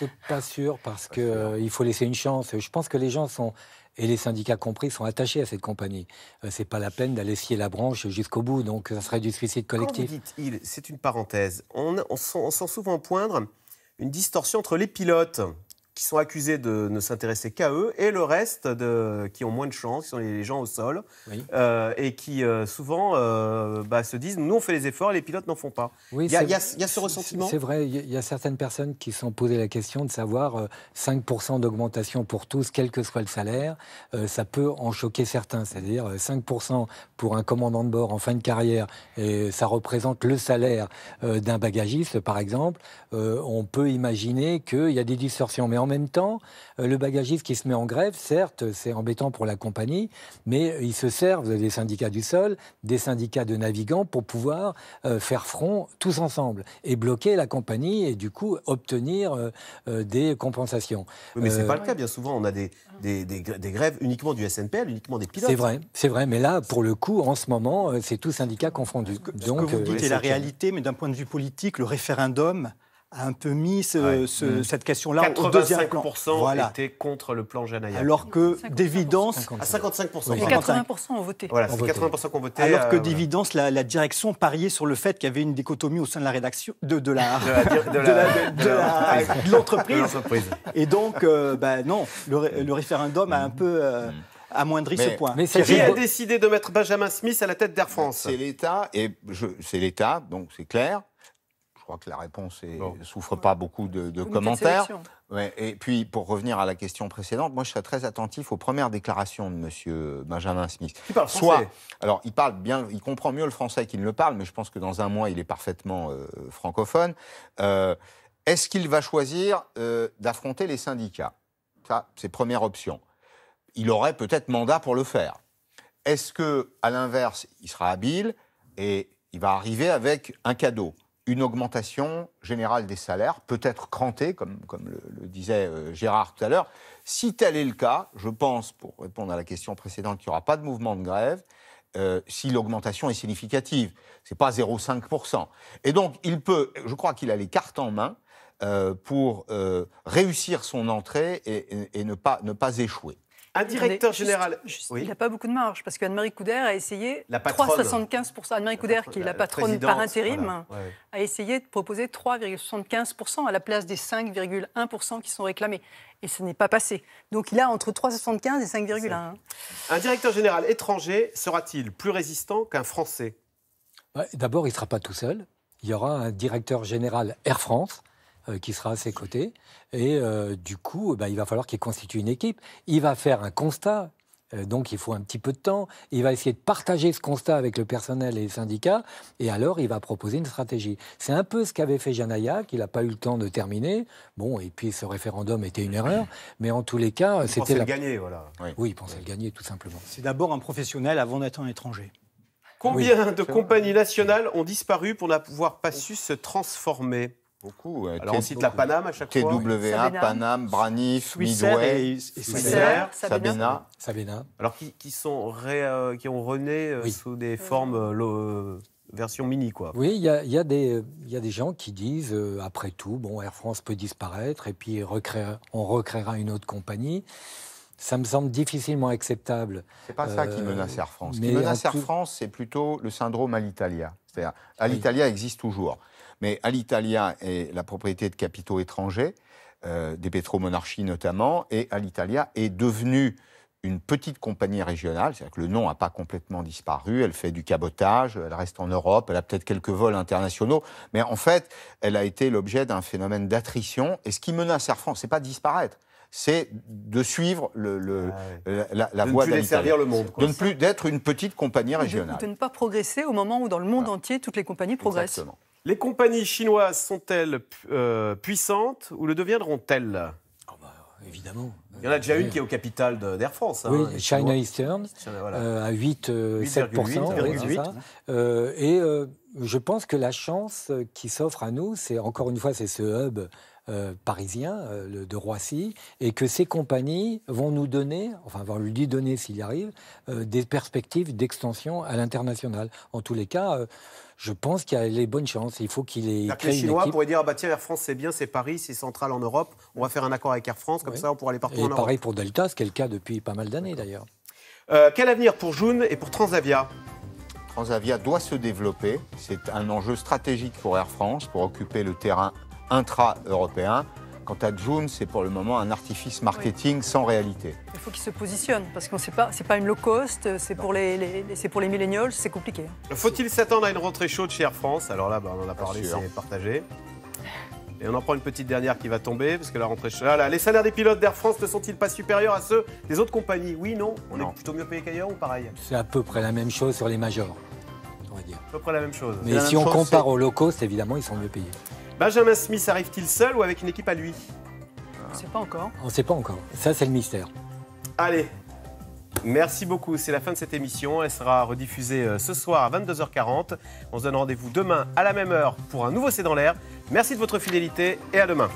C'est pas sûr parce qu'il faut laisser une chance. Je pense que les gens sont et les syndicats compris sont attachés à cette compagnie. Ce euh, c'est pas la peine d'aller scier la branche jusqu'au bout, donc euh, ça serait du suicide collectif. c'est une parenthèse. On, on sent souvent poindre une distorsion entre les pilotes qui sont accusés de ne s'intéresser qu'à eux, et le reste de, qui ont moins de chance, qui sont les gens au sol, euh, et qui euh, souvent euh, bah, se disent nous on fait les efforts les pilotes n'en font pas. Oui, il, y a, ce ressentiment. C'est vrai, il y a certaines personnes qui se sont posées la question de savoir 5% d'augmentation pour tous, quel que soit le salaire, ça peut en choquer certains. C'est-à-dire 5% pour un commandant de bord en fin de carrière, et ça représente le salaire d'un bagagiste par exemple. on peut imaginer qu'il y a des distorsions. Mais en même temps, euh, le bagagiste qui se met en grève, certes, c'est embêtant pour la compagnie, mais il se sert des syndicats du sol, des syndicats de navigants pour pouvoir euh, faire front tous ensemble et bloquer la compagnie et du coup obtenir euh, des compensations. mais ce n'est pas le cas. Bien souvent, on a des, grèves uniquement du SNPL, uniquement des pilotes. C'est vrai, c'est vrai. Mais là, pour le coup, en ce moment, c'est tout syndicat confondu. Donc, ce que vous dites est la réalité, mais d'un point de vue politique, le référendum a un peu mis mm. cette question-là au deuxième plan. 85% étaient contre le plan Janaïa. Alors que d'évidence... À 55%. 80% ont voté. Voilà, c'est 80% ont voté. Alors que euh, d'évidence, la, direction pariait sur le fait qu'il y avait une dichotomie au sein de la rédaction, de, de la... de l'entreprise. Et donc, euh, bah, non, le, référendum a un peu... Euh, mm. amoindri ce point. Mais Qui a décidé de mettre Benjamin Smith à la tête d'Air France C'est l'État, et c'est l'État, donc c'est clair je crois que la réponse ne souffre pas beaucoup de, commentaires. et puis, pour revenir à la question précédente, moi, je serais très attentif aux premières déclarations de M. Benjamin Smith. Il Soit, alors, il parle bien, il comprend mieux le français qu'il ne le parle, mais je pense que dans un mois, il est parfaitement euh, francophone. Euh, est-ce qu'il va choisir euh, d'affronter les syndicats Ça, c'est première option. Il aurait peut-être mandat pour le faire. Est-ce que, à l'inverse, il sera habile et il va arriver avec un cadeau une augmentation générale des salaires, peut-être crantée, comme, comme le, disait euh, Gérard tout à l'heure. Si tel est le cas, je pense, pour répondre à la question précédente, qu'il n'y aura pas de mouvement de grève. Euh, si l'augmentation est significative, c'est pas 0,5%. Et donc, il peut, je crois qu'il a les cartes en main euh, pour réussir son entrée et, et ne, pas, ne pas échouer. Un directeur général. Il n'a pas beaucoup de marge parce qu'Anne-Marie Couder a essayé 3,75%. Anne-Marie Couder, qui est la, patronne par intérim, a essayé de proposer 3,75% à la place des 5,1% qui sont réclamés. Et ce n'est pas passé. Donc il a entre 3,75 et 5,1. Un directeur général étranger sera-t-il plus résistant qu'un Français D'abord, il ne sera pas tout seul. Il y aura un directeur général Air France euh, qui sera à ses côtés. Et euh, du coup, eh ben, il va falloir qu'il constitue une équipe. Il va faire un constat euh, donc il faut un petit peu de temps. Il va essayer de partager ce constat avec le personnel et les syndicats, et alors il va proposer une stratégie. C'est un peu ce qu'avait fait Janaya, qu'il n'a pas eu le temps de terminer. Bon, et puis ce référendum était une erreur, mais en tous les cas, c'était... Il pensait le gagner, voilà. Oui, il pensait le gagner, tout simplement. C'est d'abord un professionnel avant d'être un étranger. Combien de compagnies nationales ont disparu pour pouvoir pas su se transformer alors on cite la Paname à chaque TWA, fois. TWA, Paname, Braniff, Midway, Sabena. Sabena. Alors qui, qui sont euh, qui ont rené euh, sous des formes euh, version mini quoi. Oui, il y a, y, a y a, des gens qui disent après tout, bon Air France peut disparaître et puis on recréera une autre compagnie. Ça me semble difficilement acceptable. C'est pas ça qui menace Air France. Ce qui menace Air France, c'est plutôt le syndrome Alitalia. C'est-à-dire, Alitalia existe toujours. Mais Alitalia est la propriété de capitaux étrangers, euh, des pétromonarchies notamment, et Alitalia est devenue une petite compagnie régionale, c'est-à-dire que le nom n'a pas complètement disparu, elle fait du cabotage, elle reste en Europe, elle a peut-être quelques vols internationaux, mais en fait, elle a été l'objet d'un phénomène d'attrition, et ce qui menace Air France, c'est pas disparaître, c'est de suivre le, ah la, la voie de ne plus servir le monde. De ne plus d'être une petite compagnie régionale. De, ne pas progresser au moment où dans le monde entier toutes les compagnies progressent. Exactement. Les compagnies chinoises sont-elles euh, puissantes ou le deviendront-elles ah bah, Évidemment. Il y en a déjà une qui est au capital d'Air France. Hein, oui, China Eastern, euh, à 8, euh, et je pense que la chance qui s'offre à nous, c'est encore une fois, c'est ce hub euh, parisien, euh, de Roissy, et que ces compagnies vont nous donner, enfin vont lui donner s'il y arrive, euh, des perspectives d'extension à l'international. En tous les cas, je pense qu'il y a les bonnes chances. Il faut qu'il ait. une équipe. dire ah bah tiens, Air France c'est bien, c'est Paris, c'est central en Europe. On va faire un accord avec Air France, comme ça on pourra aller partout en Europe. Pareil pour Delta, ce qui est le cas depuis pas mal d'années d'ailleurs. quel avenir pour June et pour Transavia Transavia doit se développer. C'est un enjeu stratégique pour Air France, pour occuper le terrain intra-européen. Quant à June, c'est pour le moment un artifice marketing sans réalité. Il faut qu'il se positionne, parce qu'on ce sait pas, c'est pas une low cost, c'est pour les, les c'est pour les c'est compliqué. Faut-il s'attendre à une rentrée chaude chez Air France Alors là, bah, on en a parlé, c'est partagé. Et on en prend une petite dernière qui va tomber, parce que la rentrée chaude. Ah les salaires des pilotes d'Air France ne sont-ils pas supérieurs à ceux des autres compagnies Oui, non On est plutôt mieux payé qu'ailleurs ou pareil C'est à peu près la même chose sur les majors, on va dire. À peu près la même chose. Mais si on compare aux cost, évidemment, ils sont mieux payés. Benjamin Smith arrive-t-il seul ou avec une équipe à lui On ne sait pas encore. On ne sait pas encore. Ça, c'est le mystère. Allez, Merci beaucoup. C'est la fin de cette émission. Elle sera rediffusée euh, ce soir à 22h40. On se donne rendez-vous demain à la même heure pour un nouveau C'est dans l'air. Merci de votre fidélité et à demain.